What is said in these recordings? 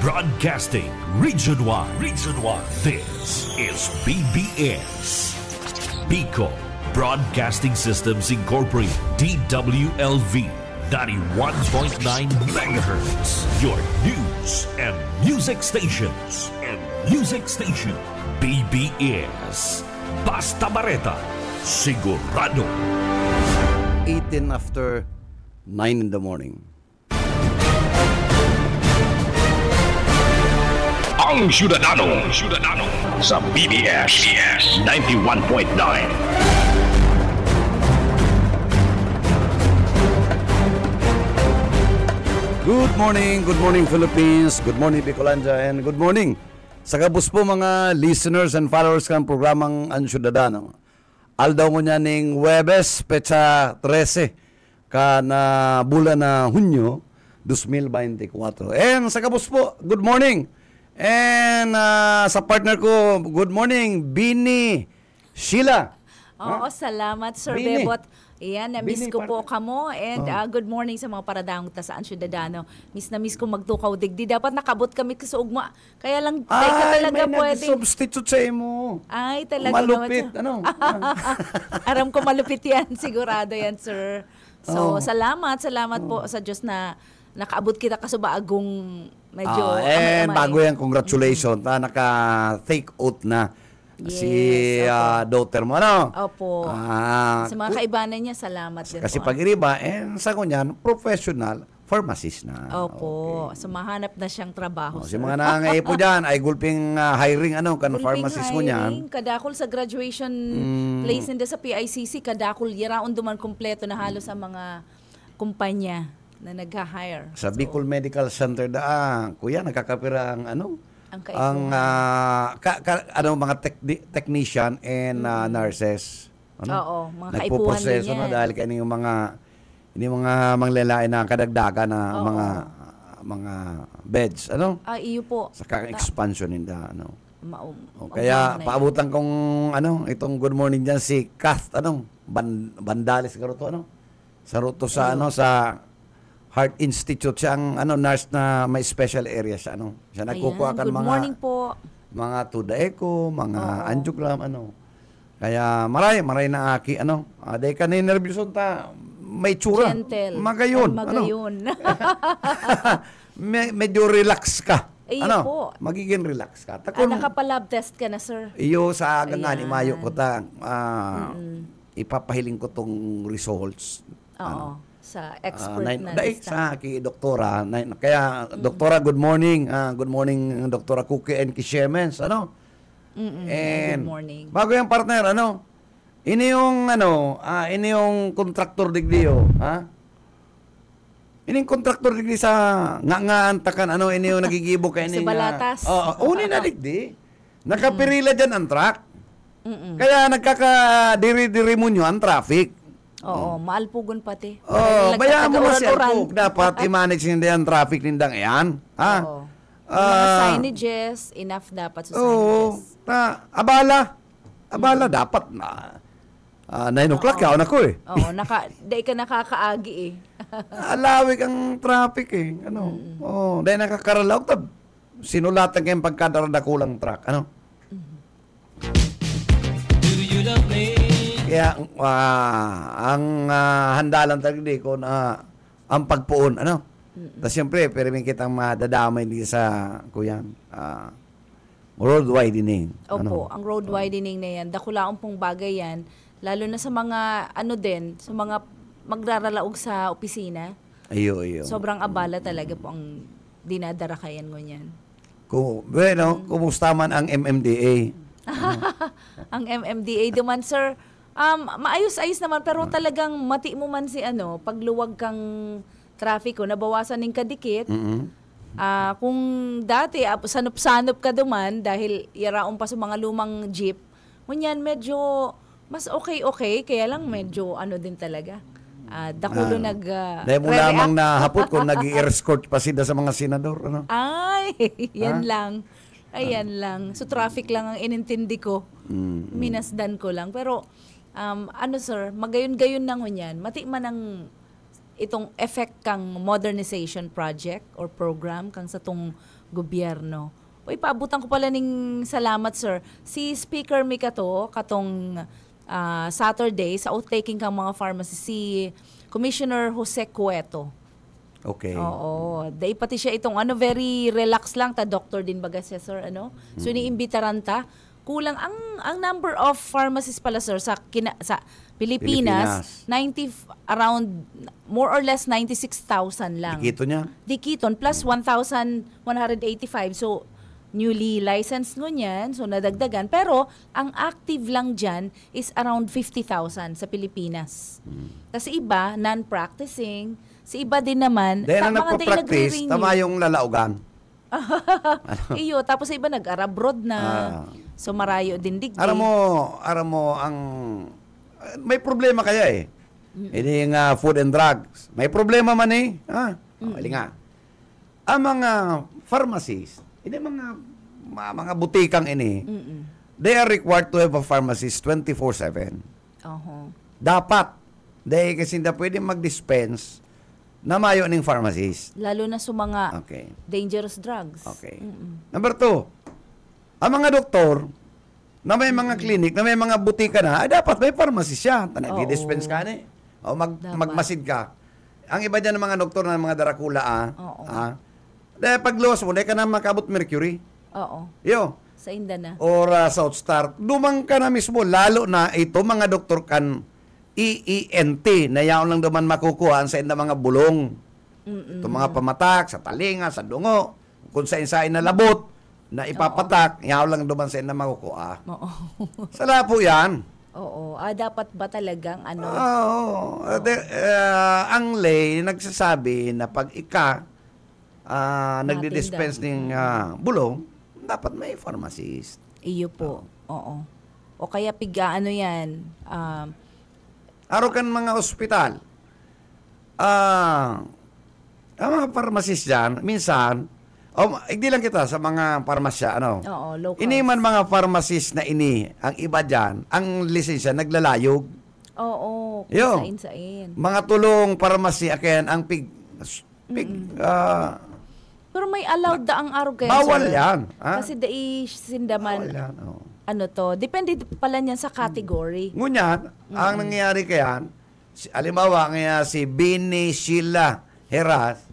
Broadcasting region-wide. Region-wide. This is BBS. Pico Broadcasting Systems Incorporated. DWLV 91.9 megahertz. Your news and music stations. And music station. BBS. Basta Barreta. Sigurado. 18 after 9 in the morning. ang Ciudadano, Ciudadano sa BBS, BBS 91.9. Good morning, good morning Philippines, good morning Bicolanja, and good morning sa kabus po mga listeners and followers ng programang Ang Ciudadano. Aldaw mo niya ning Webes, pecha 13, ka na bulan na Hunyo, 2024. And sa kabus po, good morning! And uh, sa partner ko, good morning, Bini Sheila. Oo, huh? salamat Sir Bini. Bebot. Ayan, na-miss ko po kamo and oh. uh, good morning sa mga paradangong ta saan syudadano. Miss na miss ko magtukaw digdi. Dapat nakabot kami sa ugma. Kaya lang, ay, ka talaga may pwede. Ay, substitute sa imo. Ay, talaga. Malupit, naman. ano? Aram ko malupit yan. Sigurado yan, sir. So, oh. salamat, salamat oh. po sa Diyos na nakaabot kita kasubaagong Medyo uh, and amay, bago eh. yan, congratulations. Mm-hmm. Ah, naka-take out na yes, si okay. uh, daughter mo. Ano? Opo. Uh, ah, sa mga kaibanan niya, salamat din Kasi ah. pag iriba, eh, sa kunyan, professional pharmacist na. Opo. Okay. So, mahanap na siyang trabaho. Oh, si mga nangangay po dyan, ay gulping uh, hiring, ano, kan pharmacist hiring, mo niyan. kadakol sa graduation mm. place nila sa PICC, kadakol, yaraon duman kompleto na halos mm. ang mga kumpanya na nag-hire. Sa Bicol so, Medical Center daan, ah, kuya, nagkakapira ang ano? Ang, ang uh, ka, ka, ano, mga tech, technician and mm. uh, nurses. Ano? Oo, mga Nagpo-proseso na dahil kaya yung mga yung mga manglalain na kadagdagan na Oo. mga mga beds, ano? Ah, iyo po. Sa expansion ninda, ano? Ma- um, kaya paabutan kong ano, itong good morning diyan si Kath, ano? Ban Bandales siguro to, ano? Sa ruto sa Ayun. ano sa Heart Institute. Siya ano, nurse na may special area siya ano. Siya nagkukuha kan mga... morning po. Mga Tuda Eco, mga Oo. angiogram, ano. Kaya maray, maray na aki, ano. Uh, ah, dahil ka na ta, may tsura. Gentle. Magayon. Ano. magayon. Ano? Me- medyo relax ka. Ay, ano? po. Magiging relax ka. Ah, Takon, nakapalab test ka na, sir. iyo sa ganan, Ayan. Mayo ko ta. ah, Ipapahiling ko tong results. Oo. Ano? sa ah, expert uh, na daig sa ki doktora na, kaya mm-hmm. doktora good morning uh, good morning doktora Kuki and Kishemens ano mm-hmm. and good morning bago yung partner ano ini yung ano uh, ini yung contractor digdiyo oh, ha ini yung contractor digdi sa nga nga antakan ano ini yung nagigibo kay ini. Sa balatas. Oo, uh, uni na digdi. Nakapirila mm-hmm. diyan ang truck. Mm-mm. Kaya nagkakadiri-diri mo nyo ang traffic. Oo, mm. maalpugon pati. Oo, oh, bayaan mo na si Alpug. Dapat i-manage nila ang traffic nindang yan. Ha? Oo. Uh, signages, enough dapat sa oo, signages. Oo, abala. Abala, mm. dapat na. Uh, ah, 9 o'clock kaon ako eh. Oo, naka, dahil ka nakakaagi eh. Alawig ang traffic eh. Ano? Mm. Oo, dahil nakakaralag tab. Sinulatan kayong pagkadaradakulang truck. Ano? hmm kaya uh, ang uh, handa lang talaga ko na uh, ang pagpuon, ano? mm Tapos siyempre, pero may kitang madadamay din sa kuyan. Uh, ah, road widening. Eh, Opo, ano? ang road widening eh, na yan. Dakulaong pong bagay yan. Lalo na sa mga, ano din, sa mga magraralaog sa opisina. Ayo, ayo. Sobrang abala talaga po ang dinadarakayan ko niyan. Kung, bueno, mm. kumusta man ang MMDA? Ano? ang MMDA duman, sir, um, maayos-ayos naman pero mm. talagang mati mo man si ano, pagluwag kang traffic o nabawasan ng kadikit. Mm-hmm. Uh, kung dati ah, sanop-sanop ka duman dahil yaraon pa sa mga lumang jeep, ngunyan medyo mas okay-okay, kaya lang medyo ano din talaga. Uh, dakulo uh, nag uh, Dahil mo lamang na hapot ko nag escort pa siya sa mga senador. Ano? Ay, yan ha? lang. Ayan uh, lang. So traffic lang ang inintindi ko. Mm, mm. Minasdan ko lang. Pero um, ano sir, magayon-gayon na ngunyan, mati man ang itong effect kang modernization project or program kang sa tong gobyerno. Uy, paabutan ko pala ning salamat, sir. Si Speaker Mika to, katong uh, Saturday, sa outtaking kang mga pharmacy, si Commissioner Jose Cueto. Okay. Oo. Dahil pati siya itong ano, very relax lang. Ta doctor din baga siya, sir. Ano? So, mm. -hmm. iniimbitaran ta kulang ang ang number of pharmacies pala sir sa kina, sa Pilipinas, Pilipinas, 90 around more or less 96,000 lang. Dikito niya? Dikiton plus 1,185. So newly licensed ngunyan, so nadagdagan. Pero ang active lang dyan is around 50,000 sa Pilipinas. Hmm. Kasi iba, non-practicing. Si iba din naman, Dahil na nagpa-practice, tama yung lalaugan. Iyo, tapos iba nag-arabroad na. Ah. So marayo din digdi. Aram mo, aram mo ang may problema kaya eh. Ini -hmm. nga uh, food and drugs. May problema man eh. Ha? mm. oh, nga. Ang mga pharmacies, ini mga mga butikang ini. Mm -mm. They are required to have a pharmacist 24/7. Uh -huh. Dapat dahil kasi hindi pwede mag-dispense na mayo ng pharmacist. Lalo na sa mga okay. dangerous drugs. Okay. Mm-mm. Number two, ang mga doktor, na may mga clinic, na may mga butika na, ay ah, dapat may pharmacy siya. Tanay, oh, dispense ka ni. Eh. O mag, dapat. magmasid ka. Ang iba dyan ng mga doktor na mga darakula, ah. Oo. Ah, dahil pag luwas mo, dahil ka na makabot mercury. Oo. Yo. Sa Inda na. Or uh, South Star. Dumang ka na mismo. Lalo na ito, mga doktor kan EENT na yaon lang duman makukuha sa inda mga bulong. Mm-mm. Ito mga pamatak, sa talinga, sa dungo, kung sa insain na labot na ipapatak, Oo. lang duman sa na makukuha. Oo. Sala po yan. Oo. Ah, dapat ba talagang ano? Ah, oo. Oo. De, uh, eh, ang lay nagsasabi na pag ika uh, nagdi-dispense ng uh, bulong, dapat may pharmacist. Iyo po. Oo. O kaya piga ano yan? Um, Arokan mga ospital. Ah, uh, ang mga pharmacist dyan, minsan, Oh, hindi lang kita sa mga parmasya, ano? Oo, local. Ini man mga pharmacist na ini, ang iba diyan, ang lisensya, naglalayog. Oo, Yo, sain-sain. Mga tulong parmasya, kaya ang pig, pig, mm-hmm. uh, pero may allowed na, da ang araw kayo. Bawal sir. yan. Ha? Kasi dai eh, sindaman. Bawal yan. Oh. Ano to? Depende pala niyan sa category. Ngunyan, mm-hmm. ang nangyayari kayan, si, alimbawa, ngayon si Bini Sheila Heras,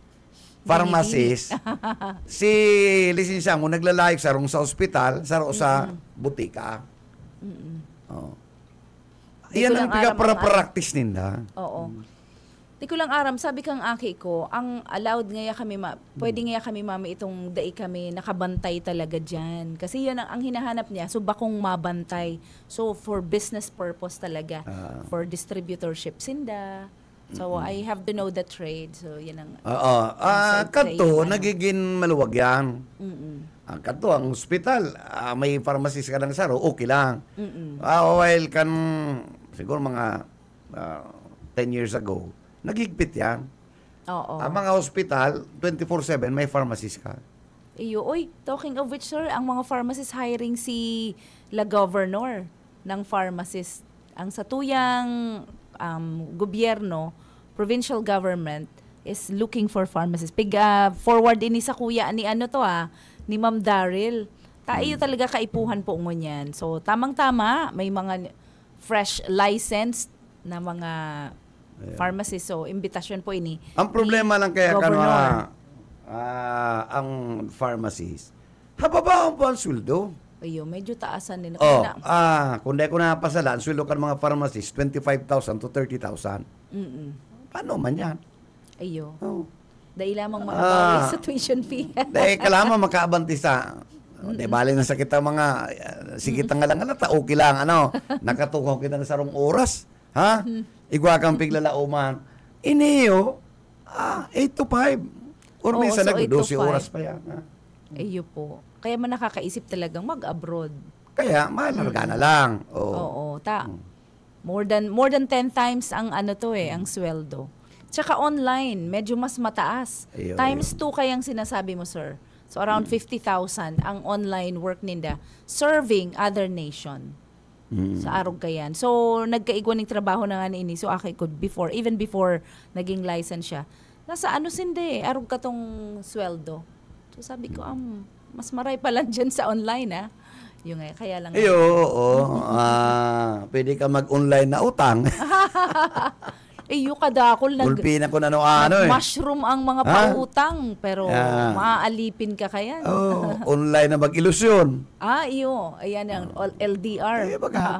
pharmacist, si lisensyang mo naglalayag sa rong sa ospital, sa rong sa butika. Mm-mm. Oh. Iyan ang lang para practice ninda. Oo. Mm. Di ko lang aram, sabi kang aki ko, ang allowed ngaya kami, ma- pwede mm. ngaya kami mami itong dai kami, nakabantay talaga dyan. Kasi yan ang, ang hinahanap niya, so bakong mabantay. So for business purpose talaga, Ah. for distributorship sinda, So, I have to know the trade. So, yan ang... Oo. Ah, kato, ano? nagiging maluwag yan. Mm-hmm. Uh, ah, kato, ang ospital, uh, ah, may pharmacist ka ng saro, okay lang. Mm-hmm. Uh, while kan, siguro mga uh, 10 years ago, nagigpit yan. Oo. Ang mga ospital, 24-7, may pharmacist ka. Iyo, oy, talking of which, sir, ang mga pharmacist hiring si La Governor ng pharmacist. Ang sa tuyang um, gobyerno, provincial government is looking for pharmacists. Pig, uh, forward ini sa kuya ni ano to ha, ah, ni Ma'am Daryl. Tayo hmm. talaga kaipuhan po ngon yan. So tamang-tama, may mga fresh license na mga Ayan. pharmacy. So, imbitasyon po ini. Ang problema lang kaya kanwa uh, ah, ang pharmacies, hababaon po ang sweldo. PPO, medyo taasan din. Oh, na, ah, kung di ko napasala, ang sweldo ka ng mga pharmacist, 25,000 to 30,000. Mm-mm. Paano man yan? Ayo. Oh. Dahil lamang ah. makabawi ah, sa tuition fee. dahil ka lamang makabanti sa... Oh, Mm-mm. Di bali na sa kita mga... Uh, sige mm -mm. nga lang, alata, okay lang, ano. Nakatukaw kita na sarong oras. Ha? Igwa kang piglalauman. Iniyo, oh, ah, 8 to 5. Or minsan nag-12 oras pa yan. Ha? Iyo po. Kaya man nakakaisip talagang mag-abroad. Kaya mahalaga mm. na lang. Oo. Oo, ta. More than more than 10 times ang ano to eh, ang sweldo. Tsaka online, medyo mas mataas. Ayun. Times 2 kayang sinasabi mo, sir. So around mm. 50,000 ang online work ninda serving other nation. Mm. Sa arog kayan. So nagkaigwan ng trabaho na nga ni ini. So ako could before even before naging license siya. Nasa ano sinde, arog ka tong sweldo. So sabi ko, um, mas maray pala dyan sa online, ha? Ah. Yung eh, kaya lang. Eh, oo, oo. ah, pwede ka mag-online na utang. eh, yung kadakol, nag, Gulpina ko na ano, ano eh. mushroom ang mga pautang, pero Yeah. maaalipin ka kaya. Oo, Oh, online na mag-ilusyon. Ah, iyo. Ayan ang ah. LDR. Eh, baga, Ah,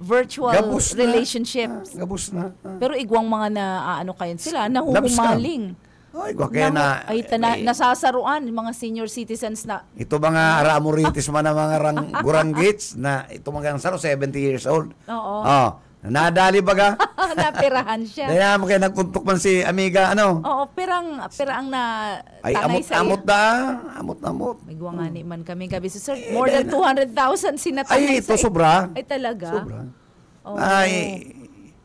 virtual Gabos na. relationships. Ah, gabos na. Ah. Pero igwang mga na ah, ano kayo sila, Lapsang. nahuhumaling. Ay, kaya na, ay, tana, ay, nasasaruan mga senior citizens na. Ito mga ramuritis man ng mga rang, guranggits na ito mga saro, 70 years old. Oo. Oh, nadali baga. Napirahan siya. Kaya mo kaya nagkuntok man si Amiga, ano? Oo, pirang, pirang na Ay, amot, sa'yo. amot da. Amot, amot. May guwangani hmm. man kami gabi. So, sir, eh, more than 200,000 sinatanay Ay, ito sa'yo. sobra. Ay, talaga? Sobra. Oh, ay.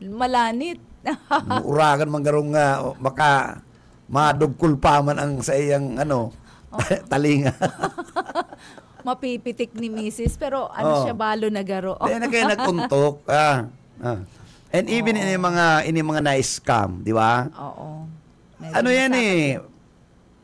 Malanit. Uragan man garong uh, baka madugkol pa man ang sa iyang ano, oh. talinga. Mapipitik ni Mrs. Pero ano oh. siya balo na garo. Oh. Kaya na kaya nagpuntok. ah, ah. And oh. even in yung mga in yung mga na-scam, di ba? Oo. Meron ano yan eh?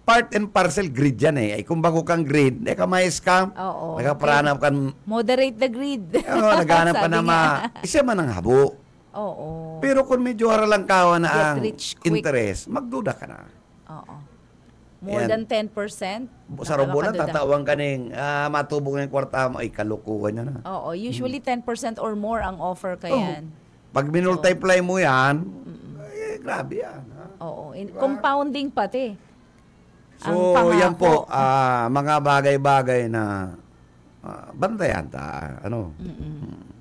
Part and parcel greed yan eh. Ay, kung bago kang greed, eh ka may scam. Oo. Nakaparanap kan... Moderate the greed. Oo, naghanap ka na ma... Isa man ang habo. Oo. Pero kung medyo haralang kawa na ang interest, magduda ka na. Oo. More Ayan. than 10%? Sa robo na, nakaduda. tatawang ka ning, ah, matubog na yung kwarta mo, ay kalukuhan na na. Oo. Usually 10% mm. or more ang offer ka Oo. Oh, yan. Pag minultiply mo yan, eh, grabe yan. ha? Oo. In- Diba? Compounding pati. Ang So, yan po, ah, mga bagay-bagay na ah, bantayan ta. Ano? Mm-mm. Mm.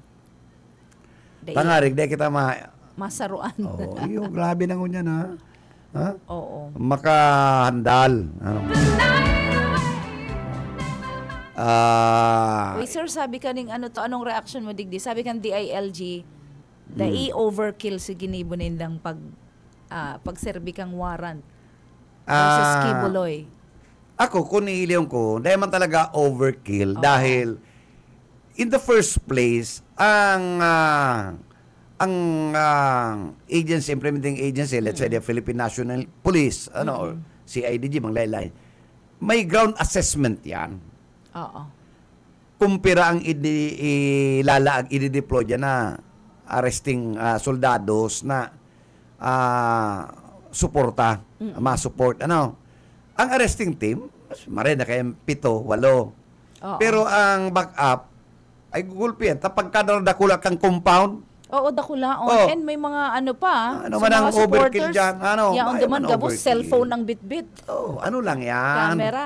Day. Pangarig, day kita ma... Masaruan. Oo, oh, yung grabe na ngunyan ha. Ha? Oo. Makahandal. Ano? Ah. Uh, sir, sabi ka ning ano to, anong reaction mo digdi? Sabi kan DILG, the mm. overkill si Ginibo nindang pag uh, pagserbi kang warrant Ah. uh, Kibuloy. Ako, kung niiliyon ko, dahil man talaga overkill okay. dahil in the first place, ang uh, ang uh, agency, implementing agency, let's mm say the mm-hmm. Philippine National Police, ano, mm-hmm. or CIDG, manglaylay, may ground assessment yan. Oo. Kumpira ang ilalaag, i-deploy dyan na arresting uh, soldados na uh, suporta, mm-hmm. masuport, ano. Ang arresting team, marina kayang pito, walo. Oo. Pero ang backup, ay gugulpihan. Tapos pagka dakula kang compound, Oo, dakulaon. Oh, oh. And may mga ano pa. Ah, ano man ang overkill dyan? Ano? Yaong daman gabos, cellphone ng bitbit. Oo, oh, ano lang yan? Camera.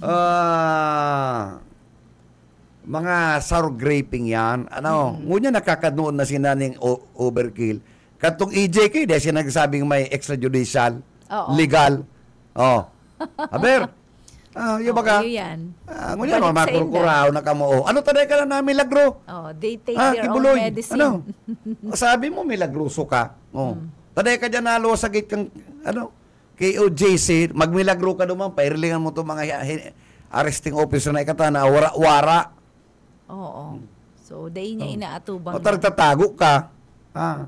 uh, mga sour graping yan. Ano, mm. Mm-hmm. ngunya nakakadnoon na sinaning overkill. Katong EJK, dahil sinasabing may extrajudicial, Oo. legal. Oh. Aber, Ah, yung baka. baga. yun yan. Ah, ngunyan, Balik mga sa na kamo. Oh. Ano taday ka na na milagro? Oh, they take Ah, their own kibuloy. medicine. Ano? Ah, sabi mo milagroso ka. Oh. Hmm. Taday ka dyan nalo sa gate kang, ano, KOJC, magmilagro ka naman, pairilingan mo itong mga arresting officer na ikata na wara-wara. Oo. Hmm. So, day niya oh. inaatubang. O lang. taragtatago ka. Ah.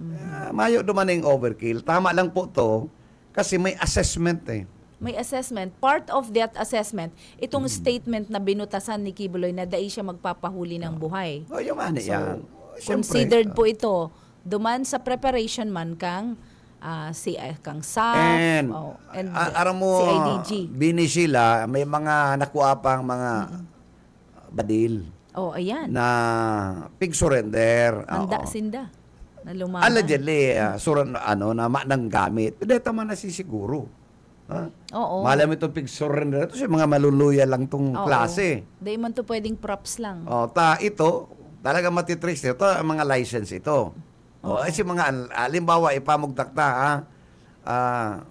Ah, mayo duman yung overkill. Tama lang po to kasi may assessment eh may assessment. Part of that assessment, itong mm. statement na binutasan ni Kibuloy na dai siya magpapahuli ng buhay. Oh, yung ano so, yan. considered ah. po ito. Duman sa preparation man kang uh, si uh, kang SAF and, oh, and uh, aram mo, si IDG. Bini sila, may mga nakuha pang mga mm-hmm. badil. Oh, ayan. Na pig surrender. Anda, Oo. sinda. Na lumaban. Allegedly, uh, suran, ano, na manang gamit. Hindi, tama na sisiguro. Ha? Oo. Malam itong pig-surrender. Ito siya mga maluluya lang tong Oo. klase. Di man to pwedeng props lang. O, oh, ta, ito, talaga matitricks nito. Ito ang mga license ito. Oh, o, kasi mga, alimbawa, ipamugtakta, ha? Ah,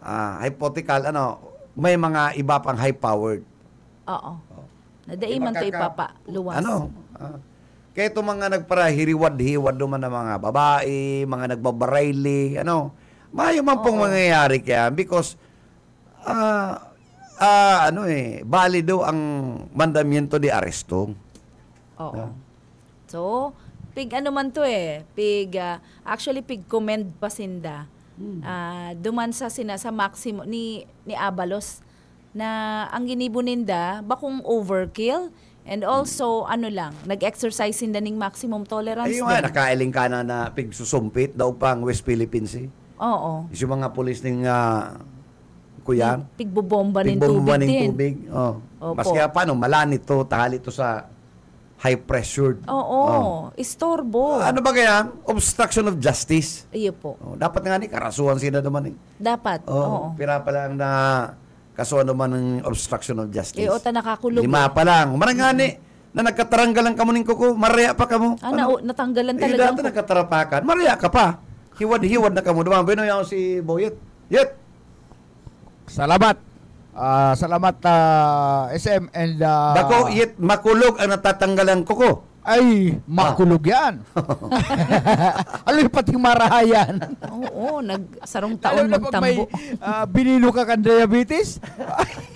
ah, hypothetical, ano, may mga iba pang high-powered. Oo. Oh. Na di man to ipapa. Luwas. Ano? Ah. Kaya itong mga nagparahiriwad-hiwad naman ng mga babae, mga nagbabarayli, ano, Mayo man pong Oo. mangyayari kaya because ah ah, ano eh, valid daw ang mandamiento de aresto. Oo. Yeah. So, pig ano man to eh, pig, ah, actually pig commend pasinda. Hmm. Ah, duman sa sina sa maximum ni ni Abalos na ang ninda bakong overkill and hmm. also ano lang nag-exercise sinda ning maximum tolerance Ayun nga, nakailing ka na na pigsusumpit daw pang West Philippines Sea. Oo. Yung mga pulis ng uh, kuya. Tigbobomba ng tigbobomba tubig ng tubig. Oh. Opo. Mas kaya paano, malanit to, tali to sa high pressured. Oo, oh. istorbo. Ano ba kaya? Obstruction of justice. Iyo po. Oh, dapat nga ni karasuhan sila naman eh. Dapat, oh, oo. Pira pa lang na kasuhan naman ng obstruction of justice. Iyo, eh, ta nakakulong. Lima eh. pa lang. Marangani. Mm-hmm na nagkataranggalan ka mo ng kuko, maraya pa ka mo. Ah, ano? natanggalan talaga. Eh, dati nagkatarapakan, maraya ka pa. Hiwad-hiwad na kamo. Dumaan, binoy ako si Boyet. Yet! Salamat. Uh, salamat uh, ah, SM and uh, Dako yet makulog ang natatanggalan ko ko. Ay, makulog ah. yan. Aloy pati marahayan. Oo, oo sarong taon magtambo. May, uh, binilo ka kan diabetes?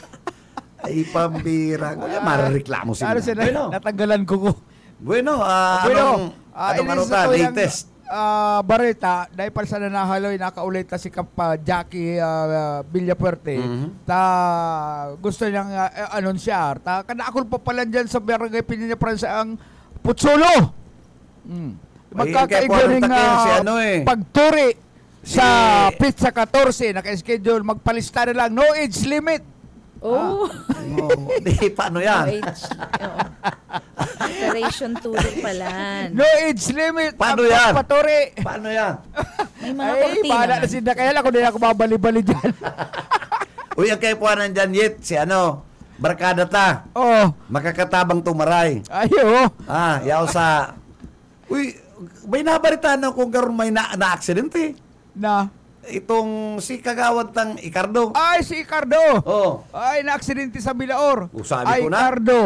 Ay, pambira. Kaya marireklamo sila. Ano sila? Bueno. Natanggalan ko ko. Bueno, uh, bueno anong, uh, anong, anong, anong, anong, uh, Barita, dahil pa sa nanahaloy, nakaulit na si Kap, uh, Jackie uh, ah, Villapuerte, mm-hmm. ta gusto niyang uh, eh, anonsyar. Ta, kanakul pa pala dyan sa barangay Pinina Pransa ang Putsulo. Mm. Magkakaibiring uh, si ano eh. pagturi sa si... Pizza 14, naka-schedule, magpalista na lang, no age limit. Oh. Ah, no. paano yan? No age. Oh. Operation Tulog pala. No age limit. Paano Pag yan? Patore. Paano yan? May mga Ay, bahala na si Dakayala Ako na ako babali-bali dyan. Uy, ang kayo po nandyan yet, si ano, Barkada ta. Oo. Oh. Makakatabang tumaray. Ay, oo. Oh. Ah, yaw sa... Uy, may nabaritaan na kung karon may na accident eh. Na? na itong si kagawad tang Icardo. Ay, si Icardo! Oh. Ay, na-aksidente sa Bilaor. O, sabi Ay, ko na. Icardo!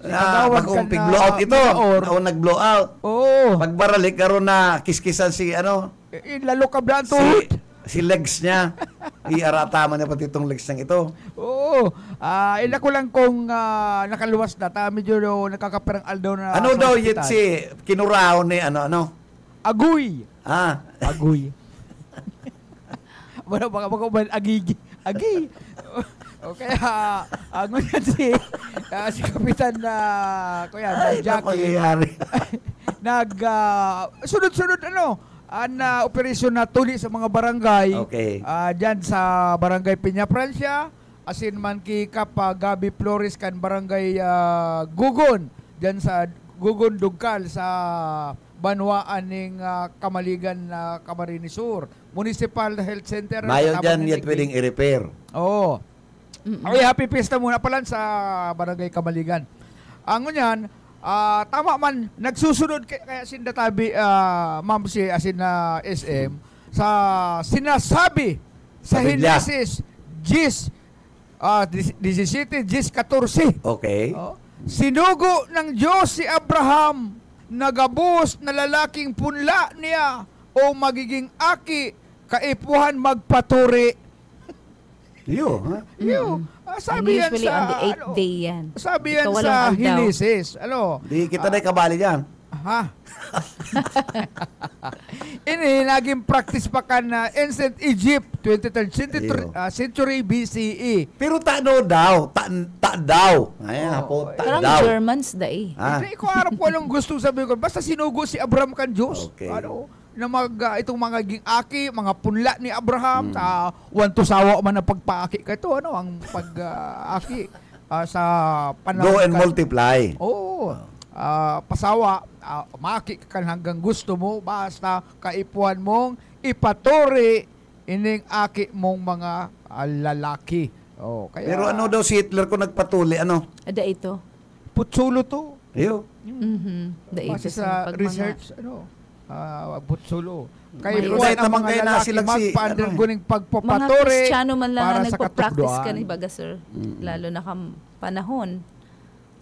Si ah, na kagawad ka blow out ito. Bilaor. Ako nag-blow out. Oo. Pagbaralik, karon na kiskisan si ano. Eh, eh, lalo ka blanto. Si, si legs niya. Iarataman niya pati itong legs niyang ito. Oo. Ah, ila ko lang kung ah, nakaluwas na ta medyo no, nakakapirang aldaw na. Ano daw yit hospital. si kinurao ni ano ano? Aguy. Ah, Aguy. wala baka baka ba agigi agi o kaya ah, ang uh, yan si uh, si kapitan na uh, kuya Ay, Jackie nag uh, sunod-sunod ano ang uh, operasyon na tuli sa mga barangay okay. uh, dyan sa barangay Piña Francia as in Manki Kapa, Gabi Flores kan barangay uh, Gugon dyan sa Gugon Dugkal sa banwaan ning uh, kamaligan na uh, Camarines Sur. Municipal Health Center. Mayon dyan yan eh. pwedeng i-repair. Oo. Mm-mm. Okay, happy pista muna pala sa Barangay Kamaligan. Ang nyan, uh, ah, tama man, nagsusunod kay, kaya sindatabi, uh, ah, ma'am si asin na uh, SM, sa sinasabi sa Hinesis, Gis, uh, 17, Gis 14. Okay. Oh, sinugo ng Diyos si Abraham nagabus na lalaking punla niya o magiging aki, kaipuhan magpaturi. Yo, ha? Yo. Ah, sabi yan sa... on the eighth ano, day yan. Sabi yan sa Hinisis. Ano? Di kita na kabali dyan ha? Ini, naging practice pa ka na ancient Egypt, 23rd century, uh, century BCE. Pero ta no daw, ta, ta daw. Ay, oh, po, ta Parang daw. Germans da eh. Hindi ko ano harap ko anong gusto sabihin ko. Basta sinugo si Abraham kan Diyos. Okay. Ano? na mag, uh, itong mga gingaki, mga punla ni Abraham, mm. sa wanto sawa man na pagpaaki ka ito, ano, ang pag-aki ah, uh, uh, sa panahon. Go and multiply. Oo. Oh uh, pasawa, uh, ah, maki ka hanggang gusto mo, basta kaipuan mong ipaturi ining aki mong mga uh, lalaki. Oh, kaya, Pero ano daw si Hitler kung nagpatuli, ano? Ada ito. Putsulo to. Iyo. Mm-hmm. Da sa, research, ano? mga... ano, uh, eh. butsulo. Kaya May kuha ng mga lalaki magpa-undergo ng pagpapaturi. Mga Kristiyano man lang na nagpa-practice ka ni Baga, sir. Mm-hmm. Lalo na kam panahon.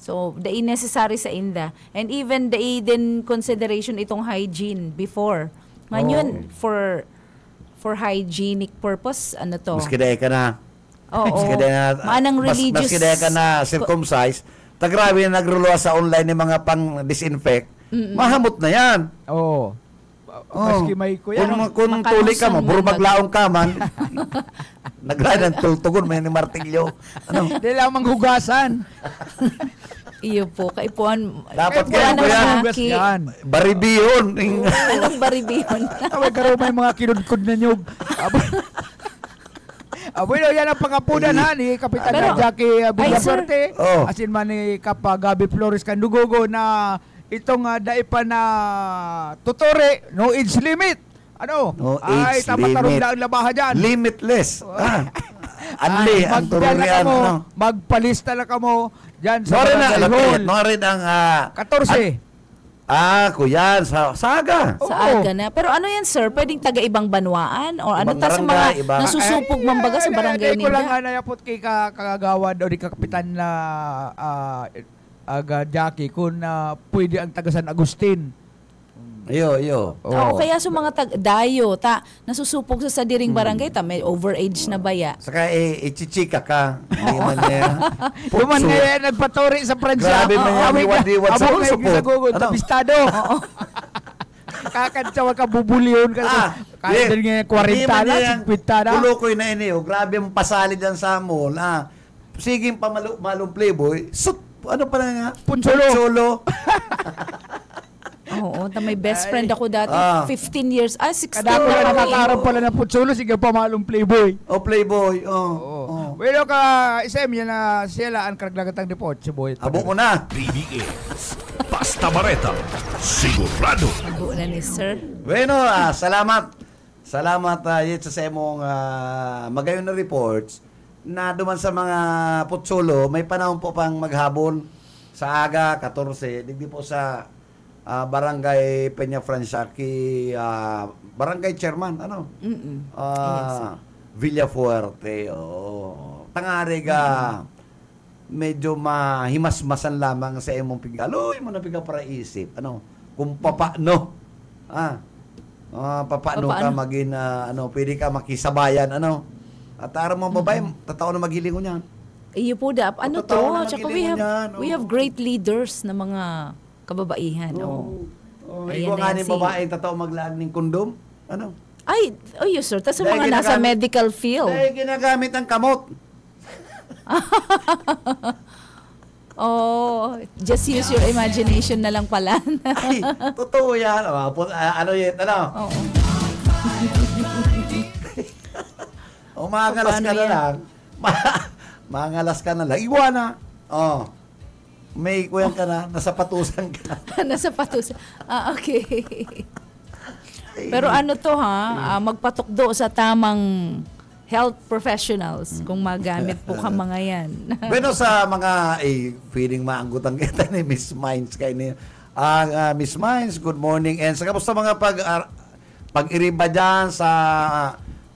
So, the necessary sa inda. And even the din consideration itong hygiene before. Ngayon, oh. for for hygienic purpose, ano to? Mas kadaya ka na. Oo. Mas kadaya na. Manang religious. Mas, mas ka na circumcise. Tagrabe na nagruluwa sa online ng mga pang-disinfect. Mm-mm. Mahamot na yan. Oo. Oh. Oh. Maski may kuya. Kung, kung tuli ka mo, buro maglaong ka man. Nagranan tultugon, may ni martilyo. Ano? Hindi lang manghugasan. Iyo po, kaipuan. Dapat kaya ko yan. yan. Baribiyon. Anong baribiyon? Tawag karo may mga kinudkod na nyug. Aboy daw yan ang pangapunan ha ni Kapitan Pero, Jackie uh, Villafuerte. Oh. As in man ni Kapa Gabi Flores Kandugogo na itong uh, daipa na tutore, no age limit. Ano? Oh, ay, tapat na rin ang labaha dyan. Limitless. Oh. Ah. Anli, ang tururian. Mo, no? Magpalista lang ka mo dyan sa Norin Barangay Hall. Norin ang... Uh, 14. Ah, ah kuyan. sa Saga. Sa Aga na. Pero ano yan, sir? Pwedeng taga-ibang banwaan? O ano ta sa mga ibang... nasusupog mambaga sa barangay ninyo? Hindi ko lang nayapot kay kagawad o ni kapitan na uh, Aga Jackie kung uh, pwede ang taga San Agustin Iyo, iyo. Oo. Oh. kaya sa mga tag dayo, ta, nasusupog sa sadiring hmm. barangay, ta, may overage na baya. Saka eh, ichichika ka. Hindi man niya. Puman nga yan, nagpaturi sa pransya. Grabe man yan, iwan-iwan sa puso po. Abang na ano? tabistado. Kakantsawa ka, bubulyon ka. Ah, Kaya din nga 40 na, 50 na. Tulokoy na ini, oh. grabe ang pasali dyan sa mall. Ah, siging pamalong playboy, sut, ano pa na nga? Punsolo. Punsolo. Oo, na may best friend ako dati. Ah. 15 years. Ah, 16 Kada ko na na kami. nakakarap pala ng putsulo, sige pa malong playboy. Oh, Playboy, oh. Oo. Oh. Pero ka, ah, isem yan na sila ang karaglagatang report, si Boy. Abo mo na. PBS. Pasta Bareta. Sigurado. Abo na ni sir. Bueno, ah, salamat. Salamat uh, sa imong ah, magayon na reports na duman sa mga putsolo, may panahon po pang maghabon sa aga 14, digdi po sa uh, Barangay Peña Fransaki, uh, Barangay Chairman, ano? Mm-mm. Uh, yes. Villafuerte, oo. Tangariga, mm-hmm. medyo mahimasmasan lamang sa imong pigaloy mo napiga para isip. Ano? Kung papano. Ah. Uh, papano, papano? ka maging, uh, ano, pwede ka makisabayan, ano? At araw mga babae, mm-hmm. tatao na magiling niyan. Iyo po, Dap. Ano to? Tsaka we have, niyan, no? we have great leaders na mga Kababaihan, oo. Oh. Oh. Ikaw nga ni babae, totoo maglaan ng kondom? Ano? Ay, oh yes sir. Tapos mga nasa medical field. Dahil ginagamit ang kamot. oh, just use your imagination na lang pala. Ay, totoo yan. Oh, ah, ano yun, ano? Oo. Umangalas oh, ka na lang. Mangalas ka na lang. Iwana. Oh. May kuyan ka na, nasa patusan ka. nasa patusan. Ah, okay. Pero ano to ha, uh, magpatukdo sa tamang health professionals kung magamit po ka mga yan. Pero sa mga, eh, feeling maanggutan kita ni Miss Mines kay ni Ang uh, Miss Mines, good morning. And sa kamusta mga pag, uh, pag-iriba dyan sa uh,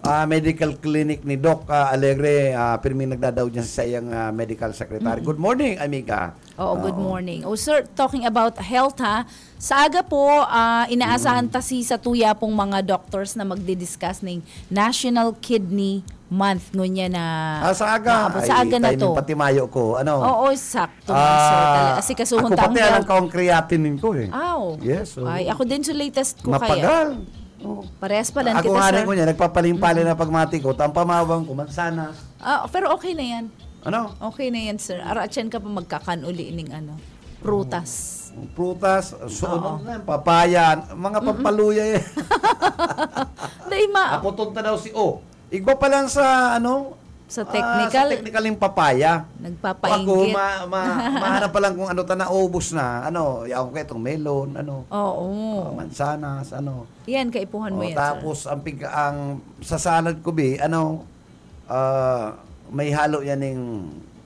uh, medical clinic ni Doc uh, Alegre uh, ah, Pirmin nagdadaw dyan sa iyang uh, medical secretary. Mm-hmm. Good morning, Amiga. Oo, uh, good morning. Oh, sir, talking about health ha, sa aga po, uh, inaasahan mm-hmm. tasi sa tuya pong mga doctors na magdi-discuss ng National Kidney month niya na ah, sa aga na, sa aga ay, na to pati mayo ko ano oo, oo sakto ah, sir kasi kasuhon ako pati alam ko ang creatinine ko eh aw yes so, ay ako din sa latest ko mapagal. kaya mapagal Oh, parehas pala. Ako nga rin ko niya, nagpapalimpali na pagmati ko, oh, ang pamawang ko, mansana. Ah, pero okay na yan. Ano? Okay na yan, sir. Arachen ka pa magkakan uli ning ano, prutas. Oh, prutas, ah, so, ano na papaya, mga pampaluya eh. Dahil ma... Ako tunta daw si O. Igba pa lang sa, ano, Ah, sa technical. Ah, sa technical yung papaya. Nagpapainggit. Ako, ma, ma, mahanap pa lang kung ano ta na ubos na. Ano, yaw ko itong melon, ano. Oo. Oh, mansanas, ano. Yan, kaipuhan oh, mo yan. Tapos, sir. ang, pig, ang sa salad ko, be, ano, uh, may halo yan ng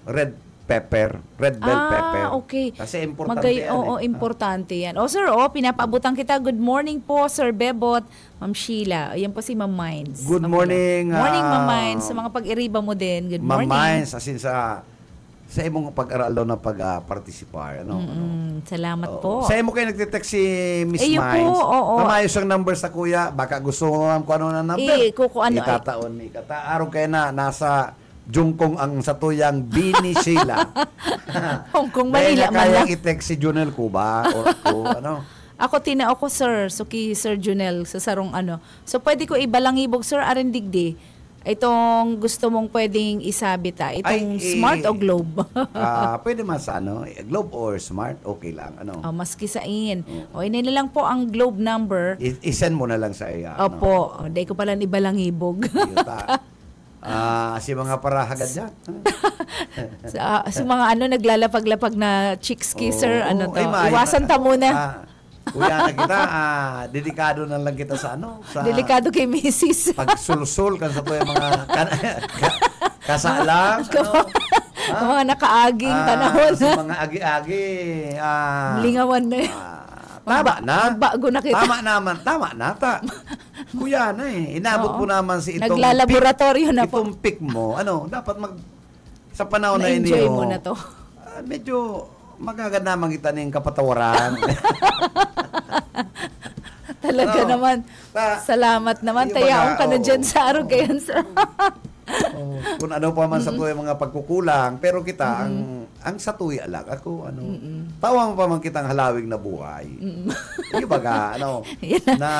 red pepper, red bell ah, pepper. okay. Kasi importante Magay- yan. Oo, eh. importante yan. Oh, sir, o, oh, pinapaabutan kita. Good morning po, Sir Bebot, Ma'am Sheila. Ayan po si Ma'am Mines. Good Ma'am morning. Ma'am. Morning, Ma'am ah, Mines. Sa mga pag-iriba mo din. Good Ma'am morning. Ma'am Mines, as in sa sa imong pag-aral daw na pag-participar. ano, ano. mm ano. Salamat oo. po. Sa imo kayo nagte-text si Miss Ayun Mines. Po, oo. Na ang number sa kuya. Baka gusto mo ma'am kung ano na number. Eh, kuko ano. Ikataon. Ikataarong kayo na. Nasa Jungkong ang satuyang Bini Sheila. Hong Kong, Manila, Manila. Kaya i-text si Junel ko ba? o, ano. Ako tinao ko, sir, suki Sir Junel, sa sarong ano. So, pwede ko ibalangibog, sir, arin Itong gusto mong pwedeng isabit ah. Itong Ay, eh, smart o globe? uh, pwede mas ano, globe or smart, okay lang. Ano? Oh, mas kisain. Mm. O, oh, ini lang po ang globe number. I- isend mo na lang sa iya. Ano? Opo. Ano? Oh, o, di ko pala ibalangibog. Ah, si mga parahagad dyan. sa, sa mga ano naglalapag-lapag na chicks kisser, oh, ano to. Ay, Iwasan ta muna. Ah, kuya na kita, ah, delikado na lang kita sa ano. Sa, dedikado kay misis. pagsulsul kan sa kuya mga kan, ka, ano, ah, mga nakaaging ah, tanahon. Sa mga agi-agi. Ah, Lingawan na yun. Ah, tama na. Bago na kita. Tama naman. Tama na. Ta kuya na eh. Inabot Oo. po naman si itong Naglalaboratorio peak, na po. Itong pick mo. Ano, dapat mag sa panahon na, na inyo. Enjoy mo na to. Uh, medyo magaganda makita na yung kapatawaran. Talaga ano, naman. Ta, Salamat naman. Tayaon ka na oh, dyan sa Arugayan, oh, kung ano pa man mm -mm. sa tuwi mga pagkukulang. Pero kita, mm -mm. ang ang sa tuya lang, ako, ano, mm -mm. tawang pa man kitang halawig na buhay. Mm -mm. Di ka, ano, na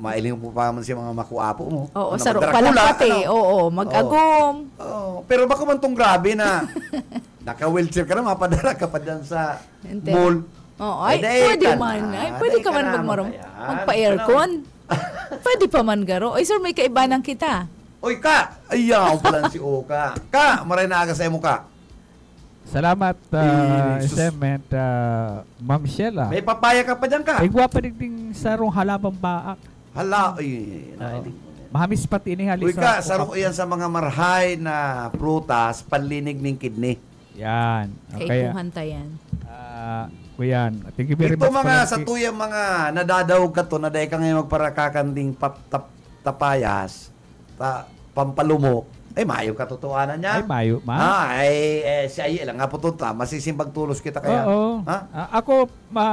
mailing po pa man siya mga makuapo mo. Oo, ano, saro pa lang pati. Ano? Oo, mag-agom. Oo, oo. Pero baka man tong grabe na naka-wheelchair ka na, mapadala ka pa dyan sa Ente. mall. Oo, eh, ay, ay ah, pwede man. Na, ay, pwede ka, ka man magmarom. Magpa-aircon. pwede pa man garo. Ay, sir, may kaiba kaibanan kita. Oy, ka! Ayaw pala si Oka. Ka, maray na aga sa imo ka. Salamat, uh, SM and uh, Ma'am Shella. May papaya ka pa dyan ka. Igwa pa din sa rong halabang baak. Hala, ay, nailig mo ah, Mahamis pati ni Halis. Uy ka, ah, sarok yan sa mga marhay na prutas, panlinig ng kidney. Yan. Okay. Ah, Kaipuhan ta yan. Ah, kuyan. Thank you very Ito much. mga sa palagi. tuyang mga nadadaw ka to, naday ka ngayon magparakakan tapayas, ta, pampalumo. Eh, ay, mayo katotohanan niya. Ay, mayo, ma. Ah, ay, eh, eh siya ay ilang nga po tunta. Masisimbag tulos kita kaya. Oo. Ha? Ah, ako, ma,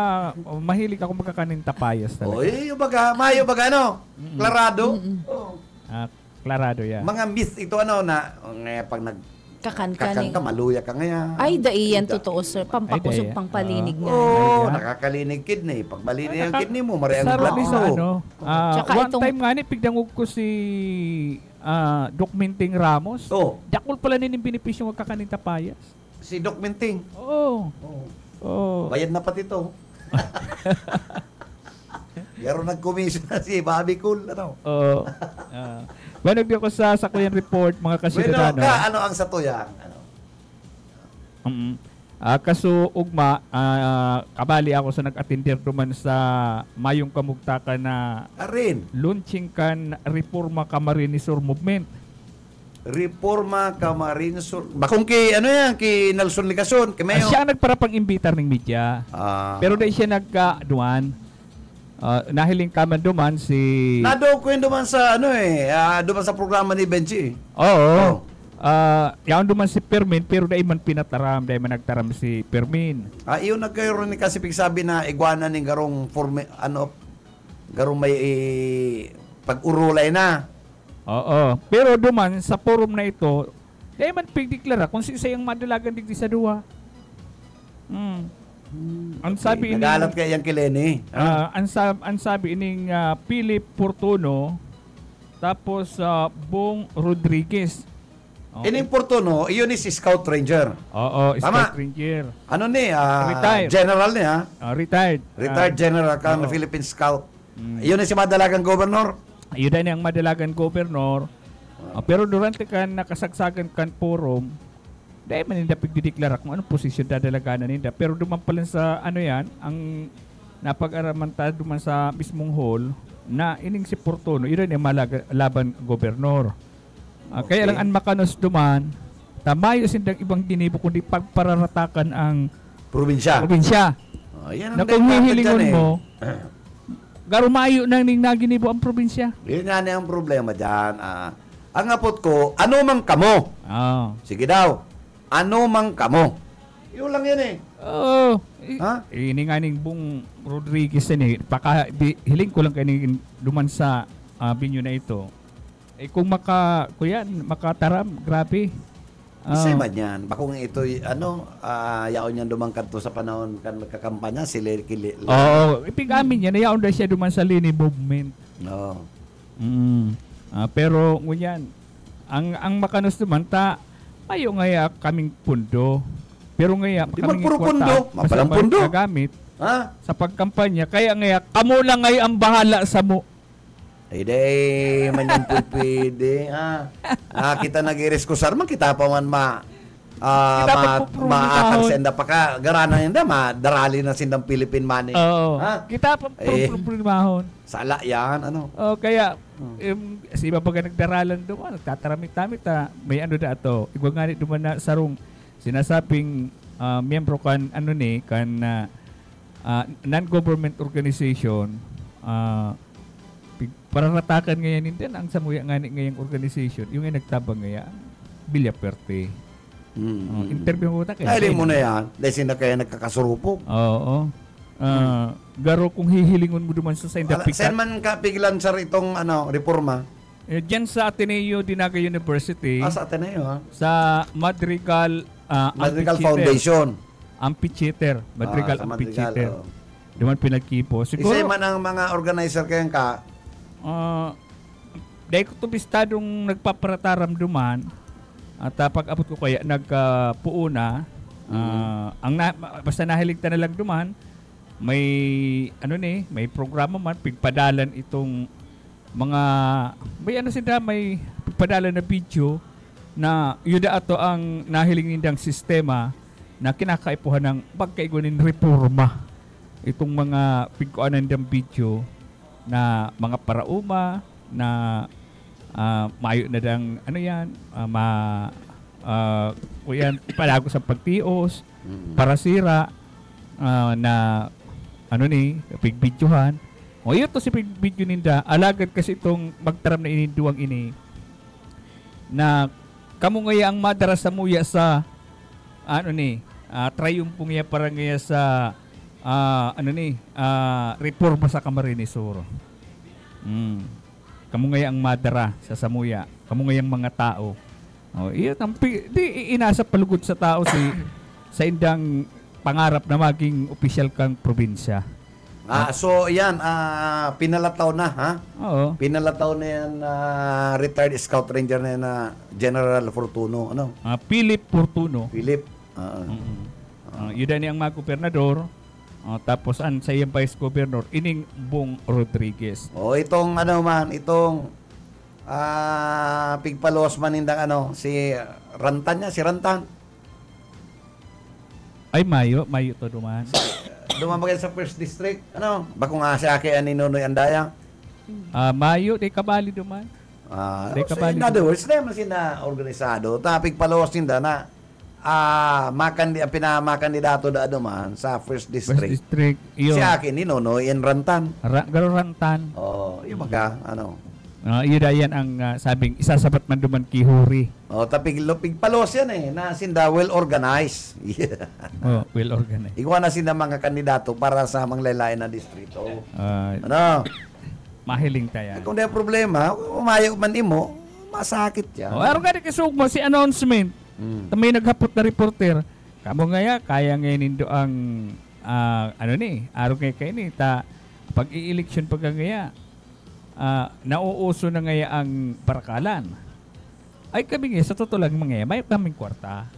mahilig ako magkakanin tapayas talaga. Oy, yung baga, mayo baga ano? Mm-mm. Clarado? Mm-mm. Oh. Ah, clarado, yeah. Mga myth ito ano na, oh, ngayon pag nag Kakan ka Kakan ka, maluya ka ngayon. Ay, daiyan totoo, sir. Pampakusog, pampalinig ah. na. Oo, oh, yeah. nakakalinig kidney. Pag malinig ang kidney mo, mariang blood sa ano. Uh, Tsaka one itong... time nga ni, pigdangog ko si uh, Doc Minting Ramos. Oo. Oh. Dakol pala nining binipisyo magkakaninta payas. Si Doc Minting? Oo. Oh. Oo. Oh. oh. Bayad na pati to. Pero nag-commission na si Bobby Cool, ano? Oo. Uh, well, nagbiyo ko sa Saklayan Report, mga kasidadano. Well, ano, ka, ano ang satuyang? Ano? Um, uh, kaso ugma, uh, kabali ako sa nag attendir duman sa Mayong kamugtakan na Arin. launching kan Reforma Camarinesor Movement. Reforma Camarinesor. Bakong kay ano yan, kay Nelson Ligason, kay Mayo. siya ang nagpara pang imbitar ng media. Ah. Pero dahil siya nagka-duan Uh, ah, nahiling kaman duman si... Nado ko yun duman sa ano eh, uh, duman sa programa ni Benji. Eh. Oo. Oh. Uh, yaon duman si Permin pero dahil man pinataram, dahil man nagtaram si Permin. Ah, iyon nagkaroon ni kasi pigsabi na iguana ni garong forme, ano, garong may eh, pag-urulay na. Oo. Pero duman sa forum na ito, dahil man pigdeklara kung si isa sayang madalagan digdi sa duwa. Hmm. Hmm, ang sabi ini Nagalat kay yang kileni. Ah, uh, ang, sab, ang sabi ining uh, ah, Philip Portuno tapos uh, Bong Rodriguez. Okay. Ining Portuno, iyon is Scout Ranger. Oo, Tama. Scout Ranger. Ano ni? Uh, General niya? ha? Uh, retired. Retired uh, General kan uh, Philippine Scout. Mm. Iyon si Madalagan Governor. Iyon din ang Madalagan Governor. Uh, pero durante kan nakasagsagan kan forum, dahil man nila pagdideklara kung anong posisyon dadalaganan nila. Pero duman pala sa ano yan, ang napag-araman ta duman sa mismong hall na ining si Portuno, yun ay malaga, laban gobernador. Uh, ah, okay. Kaya lang ang makanos duman, tamayo sindang ibang dinibo kundi pagpararatakan ang probinsya. probinsya. Oh, yan ang na kung hihilingon eh. mo, garumayo nang ning naginibo ang probinsya. Yun nga na ang problema dyan. Ah. ang apot ko, ano mang kamo. Oh. Sige daw, ano mang kamo. Yun lang yan eh. Oo. Oh, ha? Ininganing eh, bung Rodriguez yan eh. Paka, di, hiling ko lang kayo duman sa uh, venue na ito. Eh kung maka, kuyan, makataram, grabe. Uh, Isa man yan. Bakong ito, ano, uh, yaon niyan dumang kanto sa panahon kan kakampanya, si Lerky Oo. Oh, ipig amin Yaon na siya duman sa Lini movement. Oo. Oh. Mm. Uh, pero, ngunyan, ang ang makanos naman ta Ayo ngaya kaming pundo. Pero ngaya Di kaming puro pundo, mapalang pundo. Gagamit ha? sa pagkampanya. Kaya ngaya, kamo lang ngay ang bahala sa mo. Ay, day, man yan pwede. Ah. ah, kita nag-iris ko, sir, man kita pa man ma uh, ma maatag sa enda paka garana enda madarali na sindang Philippine money. Oo. Ha? Kita pa eh, problemahon. Sala yan ano. Oh, kaya oh. Um, si iba pag nagdaralan do ano, tataramit-tamit ta ah, may ano da ato. Igwa nga do na sarong sinasaping uh, miyembro kan ano ni kan uh, uh, non-government organization uh, para ratakan ngayon din ang samuya ngani ngayang organization yung ay nagtabang ngaya Villa Perte Mm-hmm. Oh, interview ko ta kay. Dahil mo na yan, dahil na kaya nagkakasurupo. Oo. Oh, oh. Uh, garo kung hihilingon mo duman sa Saint Picat. Saan man ka piglan sa itong ano, reforma? Eh, diyan sa Ateneo Dinaga University. Ah, sa Ateneo ha? Ah. Sa Madrigal uh, Madrigal Foundation. Amphitheater. Madrigal ah, Amphitheater. Oh. Duman pinagkipo. Siguro, Isa man ang mga organizer kayang ka? Uh, dahil ko tumistadong nagpaparataram duman, at uh, pag-abot ko kaya, nagkapuo na. Uh, ang na, basta nahiligtan na lang duman, may ano ni, may programa man pigpadalan itong mga may ano sila may pigpadalan na video na yuda ato ang nahiling nindang sistema na kinakaipuhan ng pagkaigunin reforma itong mga pigkuanan ng video na mga parauma na uh, mayo na lang, ano yan, uh, ma, uh, o yan, palago sa pagtios, mm-hmm. para sira, uh, na, ano ni, pigbidyuhan. O yun to si pigbidyo ninda, alagad kasi itong magtaram na ininduang ini, na kamo ngaya ang madara sa muya sa, ano ni, uh, triumpong niya para ngaya sa, uh, ano ni, uh, reforma sa Camarines Mm. Kamungay ang madara sa samuya. Kamungay ang mga tao. Oh, iyan ang di inasa palugod sa tao si sa indang pangarap na maging official kang probinsya. Ah, so yan, ah, pinalataw na ha? Oo. Pinalataw na yan ah, retired scout ranger na yan na ah, General Fortuno, ano? Ah, Philip Fortuno. Philip. Ah, ah. Mm-hmm. Uh, yun ang mga gobernador. Uh, tapos an sa iyang Vice Governor, ining Bong Rodriguez. oh, itong ano man, itong uh, pigpalos man indang ano, si Rantan niya, si Rantan. Ay, Mayo. Mayo to duman. Dumamagay sa first district. Ano? Bako nga sa akin ni Nonoy Andaya. Uh, Mayo, di kabali duman. Ah, uh, so in other words, naman organisado. Tapig palos ninda na ah makandi ang pinamakandidato da ano man sa first district. First district. Iyo. Si akin ni Nonoy and Rantan. Ra Garo Rantan. Oh, yung mga ano. Uh, yun na ang uh, sabing isasapat man duman kihuri. Oh, tapig lupig palos yan eh. Na sinda well organized. Yeah. oh, well organized. Ikaw na sinda mga kandidato para sa lalain na distrito. Uh, ano? Mahiling tayo. Eh, kung na problema, umayo man imo, masakit yan. Oh, araw ka na kisug mo si announcement. Mm. May naghapot na reporter, kamo nga ya, kaya ngayon nindo ang uh, ano ni, araw kay kay ni ta pag i-election pag ngaya, uh, ah, nauuso na ngaya ang barakalan. Ay kami nga, sa totoo lang mga may kaming kwarta.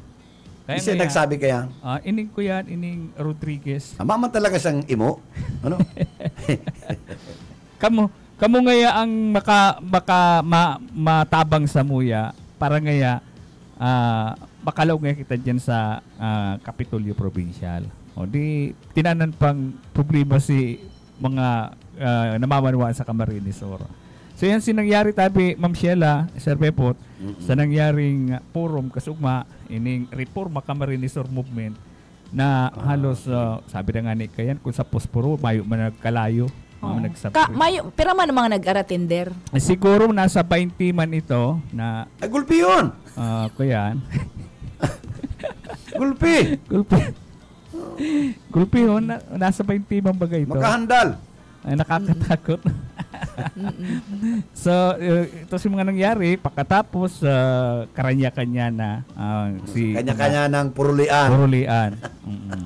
Kaya Kasi nagsabi kaya? Uh, ah, ining ko yan, ining Rodriguez. Mama talaga siyang imo. Ano? kamo, kamo ngaya ang maka, maka ma, matabang sa muya para ngaya uh, ah, Bacalao nga kita dyan sa uh, Kapitolyo Provincial. O di, tinanan pang problema si mga uh, ah, namamanwaan sa Camarines Oro. So yan si nangyari tabi, Ma'am Sheila, Sir Pepot, mm-hmm. sa nangyaring forum kasugma, ining Reforma Camarines Oro Movement na halos, uh, sabi na nga ni Kayan, kung sa Posporo, mayo man nagkalayo. Oh. Mga nagsap- Ka, may, pero man mga nag-aratinder. Eh, siguro nasa 20 man ito na... Ay, gulpi yun! Uh, ah, kuyan. gulpi! gulpi. gulpi yun. Na, nasa 20 man bagay ito. Makahandal! Ay, nakakatakot. so, uh, ito si mga nangyari, pagkatapos uh, karanya-kanya na uh, si... Kanya-kanya uh, ng purulian. Purulian. mm-hmm.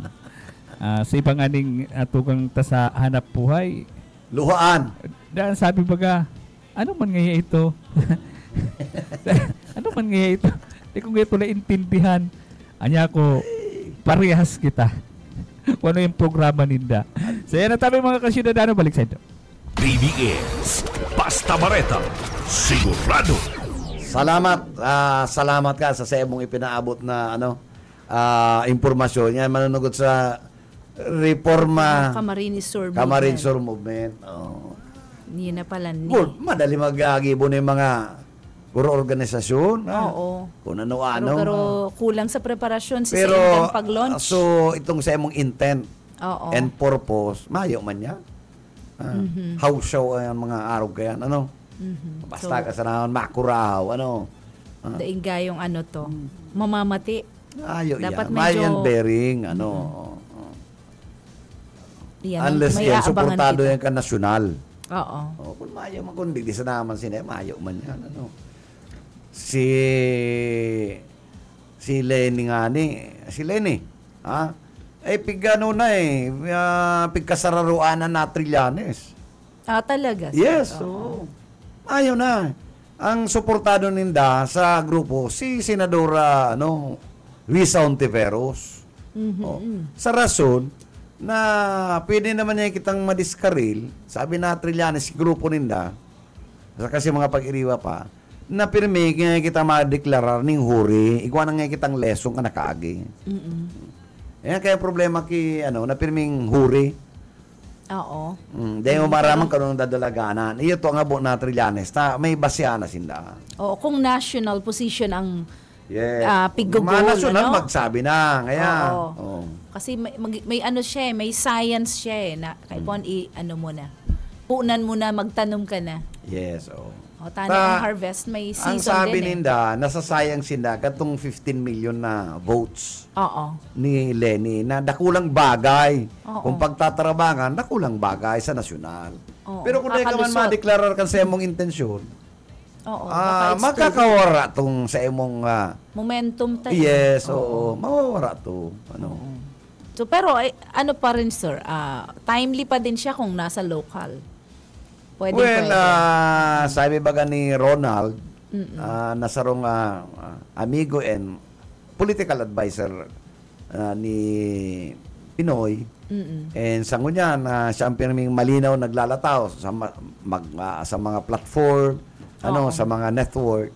uh, sa ibang aning atukang tasa hanap buhay, Luhaan. Dahil sabi baga, ano man ngayon ito? ano man ngayon ito? Hindi ko ngayon na intindihan. Anya ko, parehas kita. ano yung programa ninda. So yan ang tabi mga kasyudadano. Balik sa ito. BBS Basta Bareta Sigurado Salamat uh, Salamat ka sa sa mong ipinaabot na ano uh, impormasyon Yan manunugot sa Reforma Camarines Sur Camarines Movement. Oh. Yun na pala ni. Well, madali mag-agibo ng mga Puro organisasyon. Oo. Oh, Kung ano-ano. Pero, pero kulang sa preparasyon si pero, sa pag-launch. So, itong sa imong intent oh. and purpose, mayo man niya. Ah, mm-hmm. How show eh, ang mga araw kaya ano? Mm-hmm. Basta so, kasanahan, makuraw, ano? Ah. Daing yung ano to, mm. mamamati. Ayo Dapat yan. Medyo, Mayan bearing, ano? Mm-hmm. Yan, Unless may yan, suportado yan ka nasyonal. Oo. O, oh, kung mayo man, kung hindi sa naman sila, mayo man yan. Ano. Si si Lenny nga ni, si Lenny, ha? Eh, pigano na eh, uh, ah, pigkasararuanan na Trillanes. Ah, talaga? Sir? Yes, oo. Oh. Ayaw na. Ang suportado ninda sa grupo, si Senadora, ano, Luisa Ontiveros. Mm-hmm. Oh. Mm. Sa rason, na pwede naman niya kitang madiskaril, sabi na Trillanes, grupo ninda, kasi mga pag-iriwa pa, na pirmi nga kita madeklarar ning huri, ikuha na nga kitang lesong ka nakaagi. Mm Ayan, kaya problema ki, ano, na pirming huri. Oo. Mm, dahil mo maramang ka nung dadalaganan. Iyo to nga bo na Trillanes, na may basya na sinda. Oo, kung national position ang Yes. Ah, pigugol, Mga national, ano? magsabi na. Kaya, Oo. oo. Kasi may, mag, may ano siya eh, may science siya eh na kaipon mm. i-ano mo na. Punan mo na, magtanong ka na. Yes, Oh. O, tanong ang harvest, may season din Ang sabi din, eh. ninda, eh. nasasayang sila katong 15 million na votes Oo. ni Lenny na dakulang bagay. Oo. Kung pagtatrabangan, dakulang bagay sa nasyonal. Oo. Pero kung dahil ka man ma-declare ka sa imong intensyon, Oo, ah, magkakawara tong sa imong uh, momentum tayo. Yes, oo. oo. Mawawara to. Ano? Oo. So pero eh, ano pa rin sir, uh, timely pa din siya kung nasa local. Pwede well, pwede. Uh, sabi ba ni Ronald, Mm-mm. Ah, rong uh, amigo and political advisor uh, ni Pinoy, Mm-mm. and sangunyan na uh, siya ang pirming malinaw naglalataw sa, mag, uh, sa mga platform, oh. ano, sa mga network.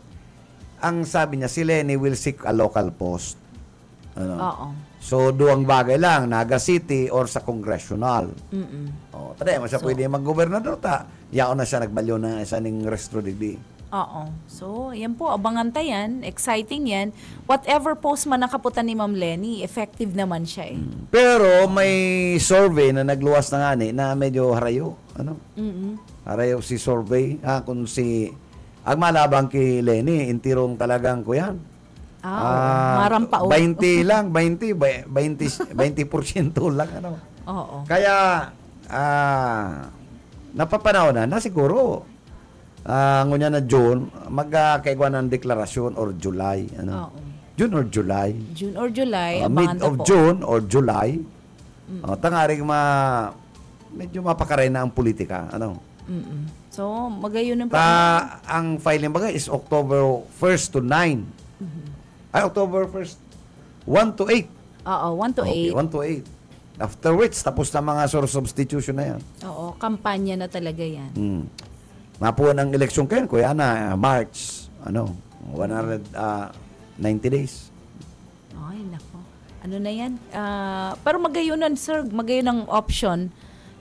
Ang sabi niya, si Lenny will seek a local post. Ano? Oo. So, duwang bagay lang, Naga City or sa congressional. Mm-mm. O, tada, masya so, pwede mag-gobernador ta. Yaon na siya nagbalyo na sa ning restro digdi. Oo. So, yan po, abangan ta yan. Exciting yan. Whatever post man nakaputan ni Ma'am Lenny, effective naman siya eh. Mm. Pero may survey na nagluwas na nga ni, na medyo harayo. Ano? Mm-mm. Harayo si survey. Ah, kung si... Ang malabang kay Lenny, intirong talagang kuyan Ah, Ah, marampao. 20 lang, 20, 20, 20% lang ano. Oo. Kaya ah napapanahon na, na siguro ah ngunya na June, magkakaigwa ng deklarasyon or July ano. Oo. June or July. June or July, Ah, mid of po. June or July. Oh, tangaring ma medyo mapakaray na ang politika ano. Mm-mm. So, magayon ng pa ang filing baga is October 1 to 9. Ay, October 1st. 1 to 8. Oo, 1 to 8. Okay, 1 to 8. After which, tapos na mga source substitution na yan. Oo, kampanya na talaga yan. Hmm. Mapuan ang election kayo, Kuya Ana, March, ano, 190 uh, ah, days. Ay, nako. Ano na yan? Uh, pero magayunan, sir. Magayon ang option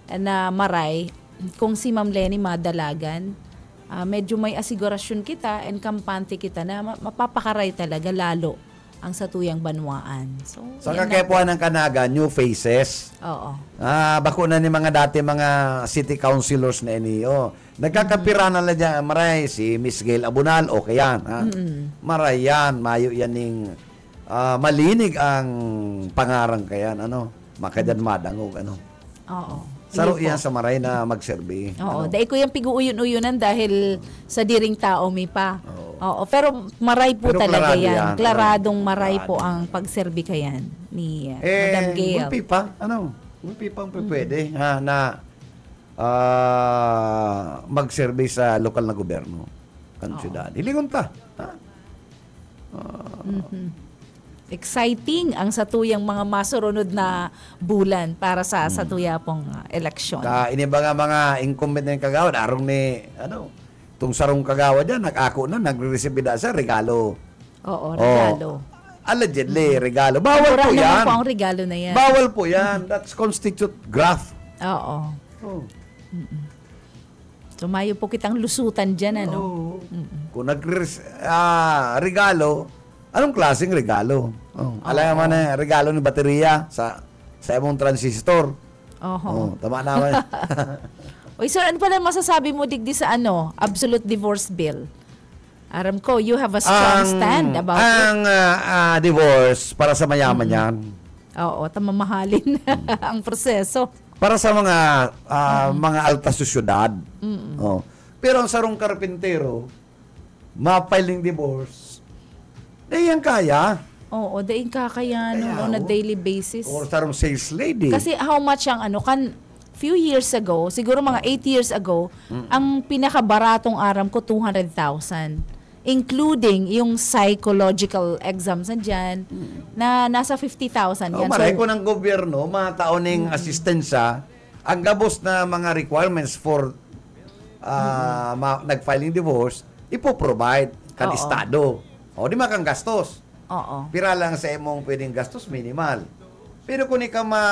na maray kung si Ma'am Lenny madalagan uh, medyo may asigurasyon kita and kampante kita na mapapakaray talaga lalo ang satuyang banwaan. So, sa so, kakepuan ng Kanaga, new faces. Oo. Ah, bakuna ni mga dati mga city councilors na niyo. Nagkakapira mm-hmm. na lang dyan, maray, si Miss Gail Abunal, okay yan. Ha? Mm-hmm. Maray yan, mayo yan ning uh, malinig ang pangarang kayan, ano, makadan madangog, ano. Oo. Saro iya sa maray na magserbi. Oo, ano? dahil ko yung piguuyon uyonan dahil sa diring tao may pa. Oo, Oo pero maray po pero talaga yan. yan. Klaradong ano? maray po ang pagserbi survey kayan ni uh, eh, Madam Gail. Eh, pa, ano? Ulpi pa ang mm-hmm. pwede mm. ha, na uh, magserbi sa lokal na gobyerno. Kansyudad. Hilingon pa. Ha? Uh, mm-hmm exciting ang satuyang mga masurunod na bulan para sa hmm. satuyapong ah, eleksyon. Ta, ini ba nga mga incumbent ng kagawad arong ni, ano, itong sarong kagawad dyan, nag-ako na, nag-receive na sa regalo. Oo, oh. regalo. Oh, allegedly, hmm regalo. Bawal Mura po yan. po ang regalo na yan. Bawal po yan. That's constitute graft. Oo. Oh. Mm-mm. Tumayo po kitang lusutan dyan, ano? Oo. Kung nag ah, regalo, Anong klaseng regalo? Oh, alam mo na, eh, regalo ni baterya sa sa imong transistor. Oho. Oh, tama naman. Oy, sir, ano pala masasabi mo digdi sa ano, absolute divorce bill? Aram ko, you have a strong ang, stand about ang, it. Ang uh, uh, divorce, para sa mayaman mm. yan. Oo, tamamahalin ang proseso. Para sa mga uh, mm. mga alta sosyedad. Mm. Mm-hmm. Oh. Pero ang sarong karpintero, mapiling divorce eh, yan kaya. Oo, daing kakaya no, on a daily basis. Or sarong sales lady. Kasi how much ang ano, kan few years ago, siguro mga 8 years ago, ang pinakabaratong aram ko 200,000 including yung psychological exams nandiyan na nasa 50,000 yan. oh, maray ko ng gobyerno, mga taoning asistensya, ah, ang gabos na mga requirements for ah, ma- nag-filing divorce, ipoprovide kan Oo. Estado. O, di makang gastos. Oo. Pira lang sa imong pwedeng gastos, minimal. Pero kung ikaw ma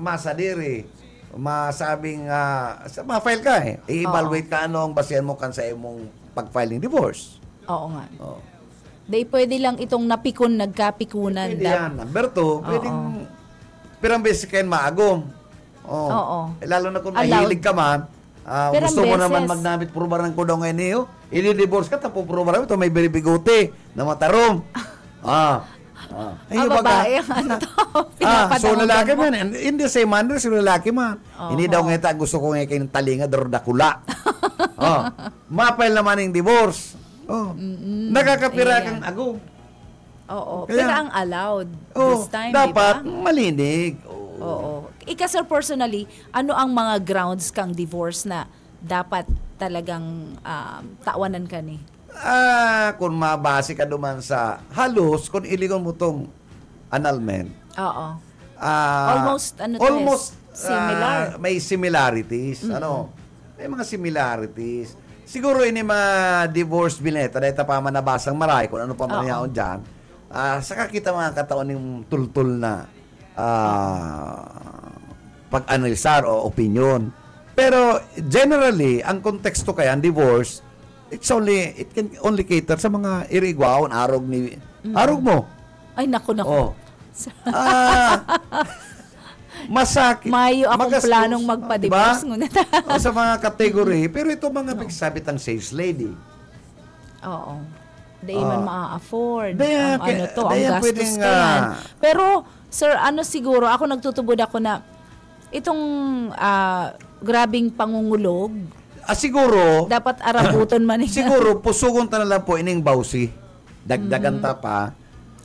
masadiri, masabing uh, sa ma-file ka eh. I-evaluate ka anong basihan mo kan sa imong pag-filing divorce. Oo nga. Oo. Day pwede lang itong napikon, nagkapikunan. Pwede yan. Number two, pwedeng pirang beses kayo maagom. Oo. Oo. Eh, lalo na kung Allowed. nahilig ka man, Uh, Pero gusto mo beses. naman magnamit purbaran ko daw ngayon eh. Oh. Ili-divorce ka, tapo purbaran ito, may beribigote na matarong. ah. Ah. Ay, ah, babae ang ano to. ah, so lalaki man. In the same manner, so lalaki man. Oh, Hindi daw ngeta, gusto ko ngayon kayong talinga, dordakula. oh. Mapail naman yung divorce. Oh. Mm-mm. Nakakapira Ayan. kang ago. Oo. Kaya, pero ang allowed oh, this time, Dapat diba? malinig. Oo. Oh. Oo. Ika sir, personally, ano ang mga grounds kang divorce na dapat talagang um, tawanan ka ni? Ah, kung mabase ka naman sa halos, kung iligon mo tong annulment. Oo. Ah, almost, ano to almost is, eh, similar. Ah, may similarities. Mm-hmm. Ano? May mga similarities. Siguro ini mga divorce bineta dahil pa man nabasang maray kung ano pa man Oo. yaon dyan. Ah, saka kita mga kataon ng tultul na ah, pag-analisar o opinion. Pero generally, ang konteksto kaya ang divorce, it's only it can only cater sa mga irigwaon arog ni mm. arog mo. Ay nako nako. Oh. ah, masakit. Mayo akong magastos. planong magpa-divorce diba? ngunit. sa mga kategory. Mm-hmm. Pero ito mga no. pagsabit ang sales lady. Oo. They uh, ah. maa-afford. Ang ano to, ang gastos pwedeng, uh, Pero, sir, ano siguro, ako nagtutubod ako na, itong uh, grabing pangungulog, ah, siguro, dapat arabuton man siguro, pusugon ta na lang po ining bawsi. Dagdagan mm. ta pa.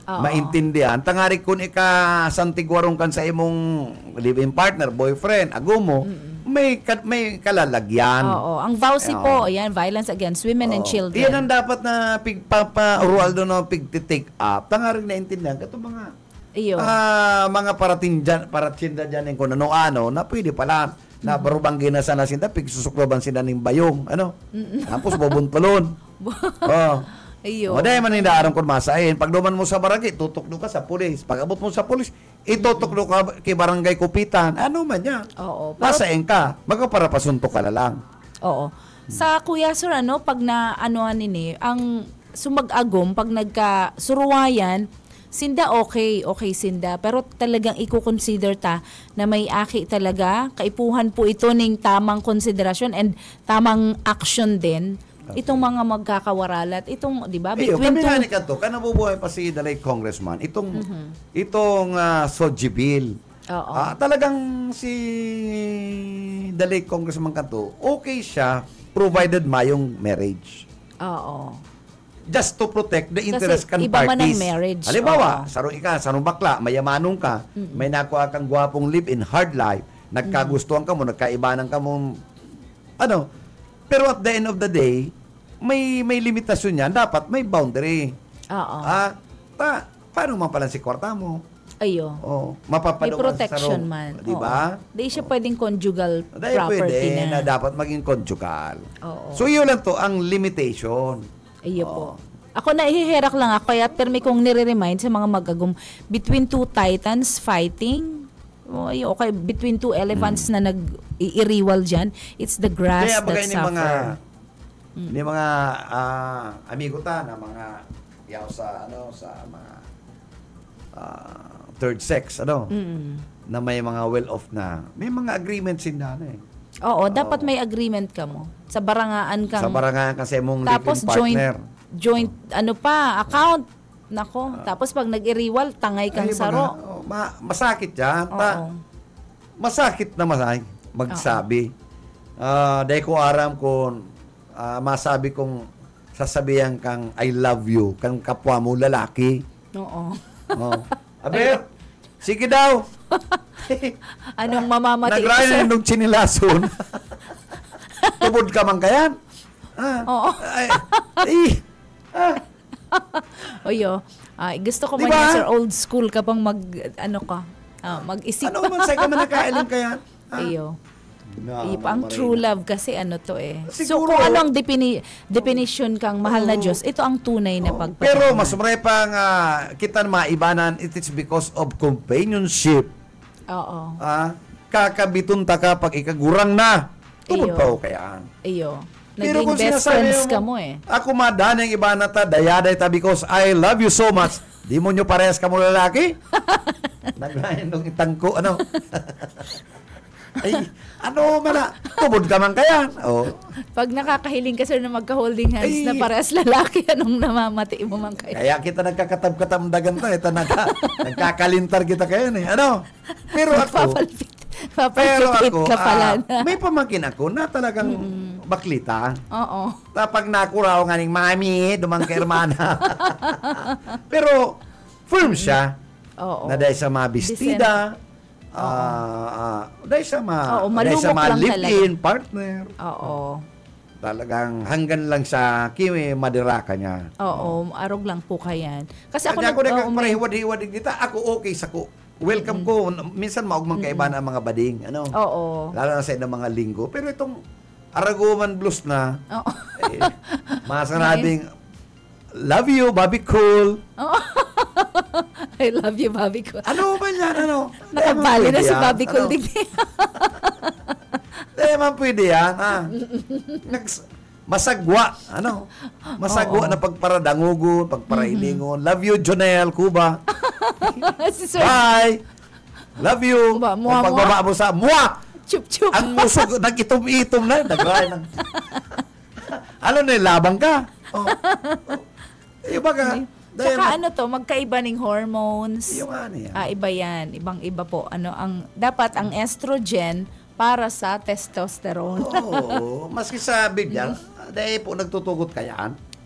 Oo. maintindihan. Tangari kun ika santigwarong kan sa imong living partner, boyfriend, agumo, mm-hmm. may may kalalagyan. Oo, ang vowsy Oo. po, yan, violence against women Oo. and children. Yan ang dapat na pigpapa Rualdo na pigti-take up. Tangari naintindihan. intindihan mga Iyo. Uh, mga parating dyan, paratinda dyan yung kung ano-ano na pwede pala na barubanggay na sana sinta pig susukloban sila ng bayong ano tapos bobuntulon oh Iyo. O dahil man hindi aram kung masahin. Pag duman mo sa barangay, tutuklo ka sa pulis. Pag abot mo sa pulis, itutuklo ka kay barangay kupitan. Ano man yan? Oo. Pero, masahin ka. Magkaparapasunto ka na lang. Oo. Hmm. Sa Kuya Sur, ano, pag na ano, ano, ang sumag-agom, pag nagka-suruwayan, Sinda okay, okay sinda. Pero talagang i-consider ta na may aki talaga. Kaipuhan po ito ng tamang konsiderasyon and tamang action din. Okay. Itong mga magkakawaralat, itong, di ba? Between Eyo, kami to, ka nabubuhay pa si Dalay Congressman. Itong, mm-hmm. itong uh, Soji Bill, Oo. Ah, talagang si Dalay Congressman Kanto, okay siya provided mayong marriage. Oo just to protect the interest kan iba parties. Iba man marriage. Halimbawa, oh. sarong ka, sarong bakla, mayamanong ka, mm-hmm. may nakuha kang gwapong live-in, hard life, nagkagustuhan ka mo, nagkaibanan ka mo, ano, pero at the end of the day, may may limitasyon yan. Dapat may boundary. Oo. Ah, ta, paano man pala si kwarta mo? Ayo. Oh, mapapalo May protection sarong, man. Di ba? Di siya oh. pwedeng conjugal Dahil property pwede na. na. dapat maging conjugal. Oo. So, yun lang to, ang limitation. Iyo oh. po. Ako nahihirak lang ako, kaya permi kong nire-remind sa mga magagum, between two titans fighting, Oy, okay, between two elephants mm. na nag-iiriwal dyan, it's the grass Kaya that suffers. mga, mm. mga uh, amigo ta na mga yaw sa, ano, sa mga uh, third sex, ano, mm. na may mga well-off na, may mga agreements din na, ano eh. Oo, dapat Oo. may agreement ka mo. Sa barangaan kang... Sa barangaan kasi mong tapos joint, partner. Tapos joint, joint ano pa, account. Nako, uh, tapos pag nag-iriwal, tangay kang ay, saro. Mga, oh, ma- masakit yan. Ta, masakit na masakit magsabi. Oo. Uh, dahil ko aram kung uh, masabi kong sasabihan kang I love you kang kapwa mo lalaki. Oo. Oo. Abe, Sige daw. Anong mamamatay? Nagrayan nung chinilason. Tubod ka man kayan. Ah, Oo. Ay, ay, ah. Oyo, ah, gusto ko diba? man sir old school ka pang mag, ano ka, ah, mag-isip. Ano man sa'yo ka man nakailan kayan? Ah. Ayo. Na, Ipa, ang true love kasi ano to eh. Siguro, so kung ano ang defini- definition kang mahal na Diyos, ito ang tunay na pagpapahal. Pero mas maray pang uh, kita ng it is because of companionship. Oo. Ah, kakabitun ta ka pag ikagurang na. Tubod pa o Iyo. Pero kung best friends mo, ka mo eh. Ako madana yung iba na ta, dayaday ta because I love you so much. Di mo nyo parehas ka mo lalaki? Naglayan nung itangko, ano? Ay, ano mala, tubod ka man kaya. Oh. Pag nakakahiling ka sir na magka-holding hands Ay. na parehas lalaki, anong namamati mo man kaya? Kaya kita nagkakatab-katamdagan to. Ito, nagka, nagkakalintar kita kayo. Eh. Ano? Pero ako, pero ako, ka pala ah, na. Uh, may pamangkin ako na talagang mm baklita. Oo. Tapag nakuraw nga ng mami, dumang ka hermana. pero firm siya. Mm. Oo. Na dahil sa mabistida, Oo. Uh, uh, sama, sa ma, Oo, malumok ma lang in talaga. partner. Oo. Talagang hanggan lang sa kimi madiraka niya. Oo, arog lang po kayan. Kasi ako Kaya ako nag- oo, hiwad kita, ako okay sa ko. Welcome ko. Mm-hmm. Minsan maugmang mm-hmm. kaiba na ang mga bading. Ano? Oo. Lalo na sa inang mga linggo. Pero itong Aragoman blues na, Oo. eh, masarabing, love you, Bobby Cool. Oo. I love you, Bobby Cool. Ano ba yan? Ano? Nakabali na si Bobby Cool ano? Digdi. Hindi man pwede yan. Ha? Nags- masagwa. Ano? Masagwa Oo. na pagparadangugo, pagparailingon. Mm-hmm. Love you, Jonel Cuba. si Sir Bye! Love you. Ba, mua, Ang pagbaba mo sa mua! Chup-chup. Ang musog, nag-itom-itom na. Nagray ng... ano na, labang ka. Oh. oh. Iba eh, ka. Dahil Tsaka ano to, magkaiba ng hormones. Yung ano yan. Ah, iba yan. Ibang-iba po. Ano, ang, dapat ang estrogen para sa testosterone. Oo. Maski sabi niya, mm. Eh, dahil po nagtutugot ka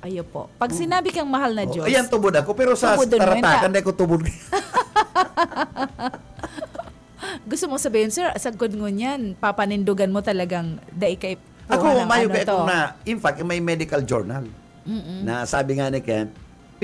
Ayo po. Pag sinabi kang mahal na Diyos. Oh, ayan, tubod ako. Pero sa taratakan, dahil ko tubod. Gusto mo sabihin, sir, sa good ngunyan, papanindugan mo talagang dahil kay... Ako, umayo ano kay na, in fact, may medical journal. Mm-mm. Na sabi nga ni Kent,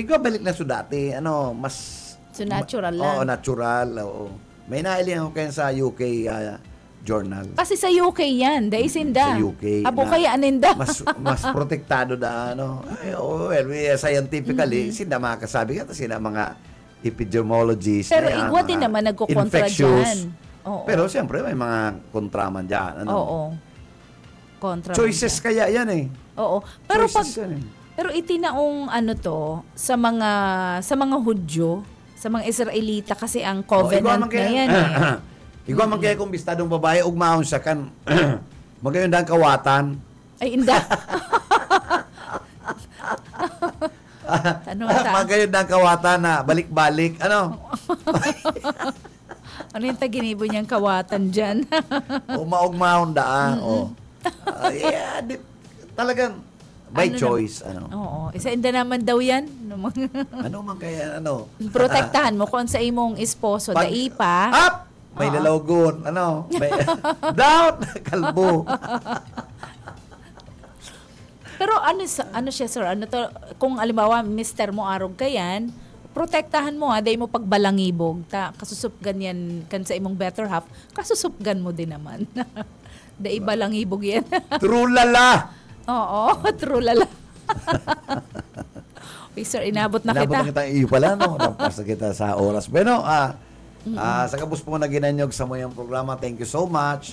balik na so dati. Ano, mas... So natural ma- lang. Oo, natural. Oo. May nailin ako kayo sa UK uh, ah, journal. Kasi sa UK yan, da isinda. Sa UK. Abo ah, kaya aninda. mas, mas protektado da, ano. Ay, oh, well, scientifically, mm-hmm. sinda mga kasabi ka, sinda mga epidemiologists. Pero na, igwa din naman nagkukontra dyan. Oo. Pero siyempre, may mga kontraman dyan. Ano? Oo. Kontra Choices dyan. kaya yan eh. Oo. Pero Choices pag, yan eh pero itinaong ano to sa mga sa mga Hudyo, sa mga Israelita kasi ang oh, covenant oh, kaya, na yan eh. Igwa man kaya kung bistadong babae, ugmaon siya kan. Magayon dahang kawatan. Ay, inda. ano ata? Magayon dahang kawatan na balik-balik. Ano? ano yung taginibo niyang kawatan dyan? Umaugmaon daan. Mm-hmm. Oh. Uh, yeah, di, talagang By ano choice, na, ano. Oo, isa inda naman daw yan. Ano, ano man kaya, ano. Protektahan mo kung sa imong esposo, Pag, daipa. Up! May lalagon, ano. May, down! Kalbo. Pero ano ano siya sir, ano to kung alimbawa Mr. mo arog ka protektahan mo ha, day mo pagbalangibog. Ta kasusup ganyan kan sa imong better half, kasusupgan mo din naman. day diba? balangibog yan. True lala. Oo, true lala. Uy, sir, inabot na inabot kita. Inabot na kita iyo eh, pala, no? Lampas na kita sa oras. Pero, ah, mm-hmm. sa kabus po na ginanyog sa mayang programa, thank you so much.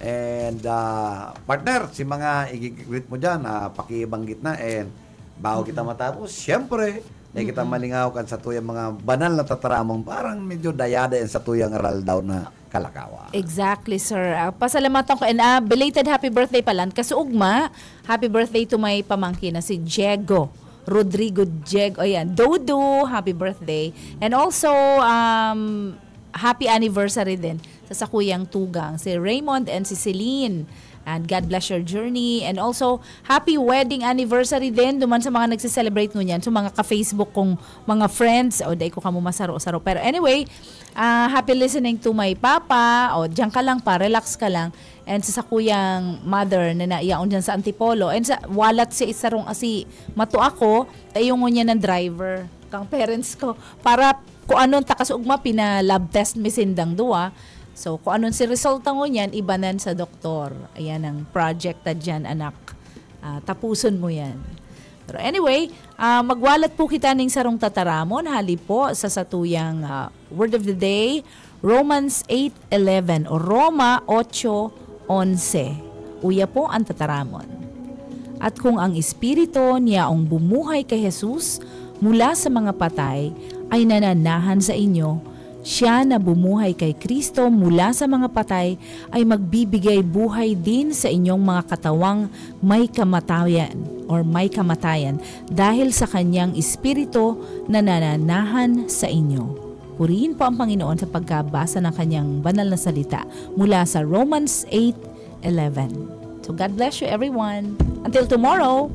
And uh, partner, si mga i-greet mo dyan, ah, pakibanggit na. And bago kita matapos, siyempre, ay eh, kita malingaw kan sa tuyang mga banal na tataramong parang medyo dayada yan sa tuyang aral daw na Kalakawa. Exactly, sir. Uh, pasalamatan ko. And uh, belated happy birthday pala. Kasuugma, happy birthday to my pamangkin na si Diego. Rodrigo Jeg. O yan, Dodo, happy birthday. And also, um, happy anniversary din sa sakuyang tugang, si Raymond and si Celine. And God bless your journey. And also, happy wedding anniversary din duman sa mga nagse-celebrate ngunyan. So, mga ka-Facebook kong mga friends. O, day ko kamo masaro-saro. Pero anyway, uh, happy listening to my papa. O, dyan ka lang pa. Relax ka lang. And sa, kuyang mother na naiyaon dyan sa Antipolo. And sa walat si isarong asi. Ah, Mato ako, tayong niya ng driver kang parents ko para kung anong takas ugma pina lab test misindang sindang duwa So, kung anong si resulta mo niyan, ibanan sa doktor. Ayan ang project ta dyan, anak. Uh, ah, tapuson mo yan. Pero anyway, uh, magwalat po kita ning sarong tataramon. Hali po sa satuyang uh, word of the day, Romans 8.11 o Roma 8.11. Uya po ang tataramon. At kung ang Espiritu niyaong bumuhay kay Jesus mula sa mga patay ay nananahan sa inyo, siya na bumuhay kay Kristo mula sa mga patay ay magbibigay buhay din sa inyong mga katawang may kamatayan or may kamatayan dahil sa kanyang espiritu na nananahan sa inyo. Purihin po ang Panginoon sa pagkabasa ng kanyang banal na salita mula sa Romans 8:11. So God bless you everyone. Until tomorrow,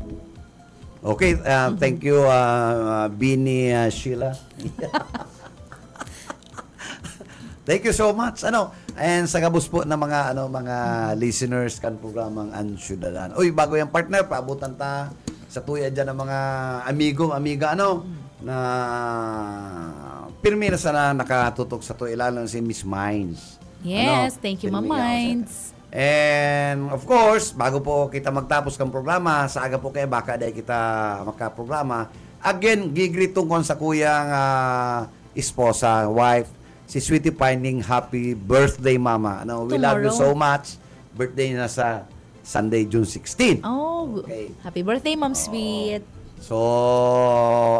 Okay, uh, thank you, uh, uh Bini uh, Sheila. Thank you so much. Ano, and sa gabos po ng mga ano mga listeners kan programang Ansyudalan. Uy, bago yung partner, paabutan ta sa tuya diyan ng mga amigo, amiga ano na pirmi na sana nakatutok sa to lalo si Miss Minds. Yes, ano, thank you, Ma'am Minds. And of course, bago po kita magtapos kang programa, sa aga po kay baka dahil kita magka-programa, again, gigritong kon sa kuyang uh, ah, esposa, wife, si Sweetie Pining, happy birthday, Mama. No, we Tomorrow. love you so much. Birthday na sa Sunday, June 16. Oh, okay. happy birthday, Mom oh. Sweet. So,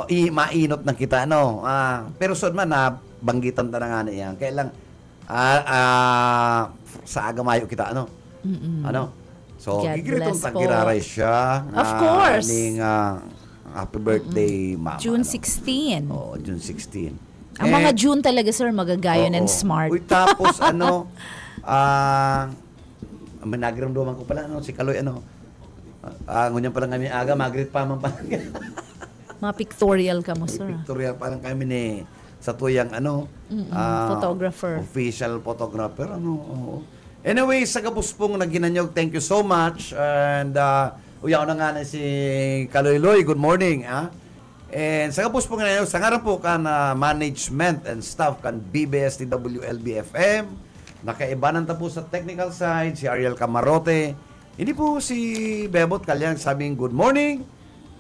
i mainot na kita, no? Ah, pero sod man, ah, banggitan ta na nga niya. Kailang, ah, ah, sa agamayo kita, ano? Mm-mm. Ano? So, gigiritong tagiraray siya. Of ah, course. Aning, ah, happy birthday, Mama. June 16. Ano? Oh, June 16. Ang eh, mga June talaga, sir, magagayon oo. and smart. Uy, tapos ano, ah, uh, managramdaman ko pala, ano, si Kaloy, ano, ah, uh, ngunyan pala kami aga, magrit pa man pala. mga pictorial ka mo, sir. Ah. Pictorial, parang kami ni sa tuyang ano, mm uh, photographer. Official photographer, ano, oo. Anyway, sa Kapuspong na ginanyog, thank you so much. And, uh, ah, uyaw na nga na si Kaloy Loy. Good morning, ha? Ah? And sa kapos po ngayon, sa ngaran po ka na management and staff kan BBS TWLBFM, nakaibanan ta po sa technical side, si Ariel Camarote. Hindi po si Bebot Kalyang sabing good morning,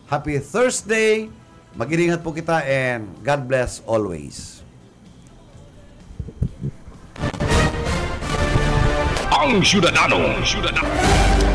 happy Thursday, mag-iingat po kita and God bless always. Ang Ciudadano! Ciudadano!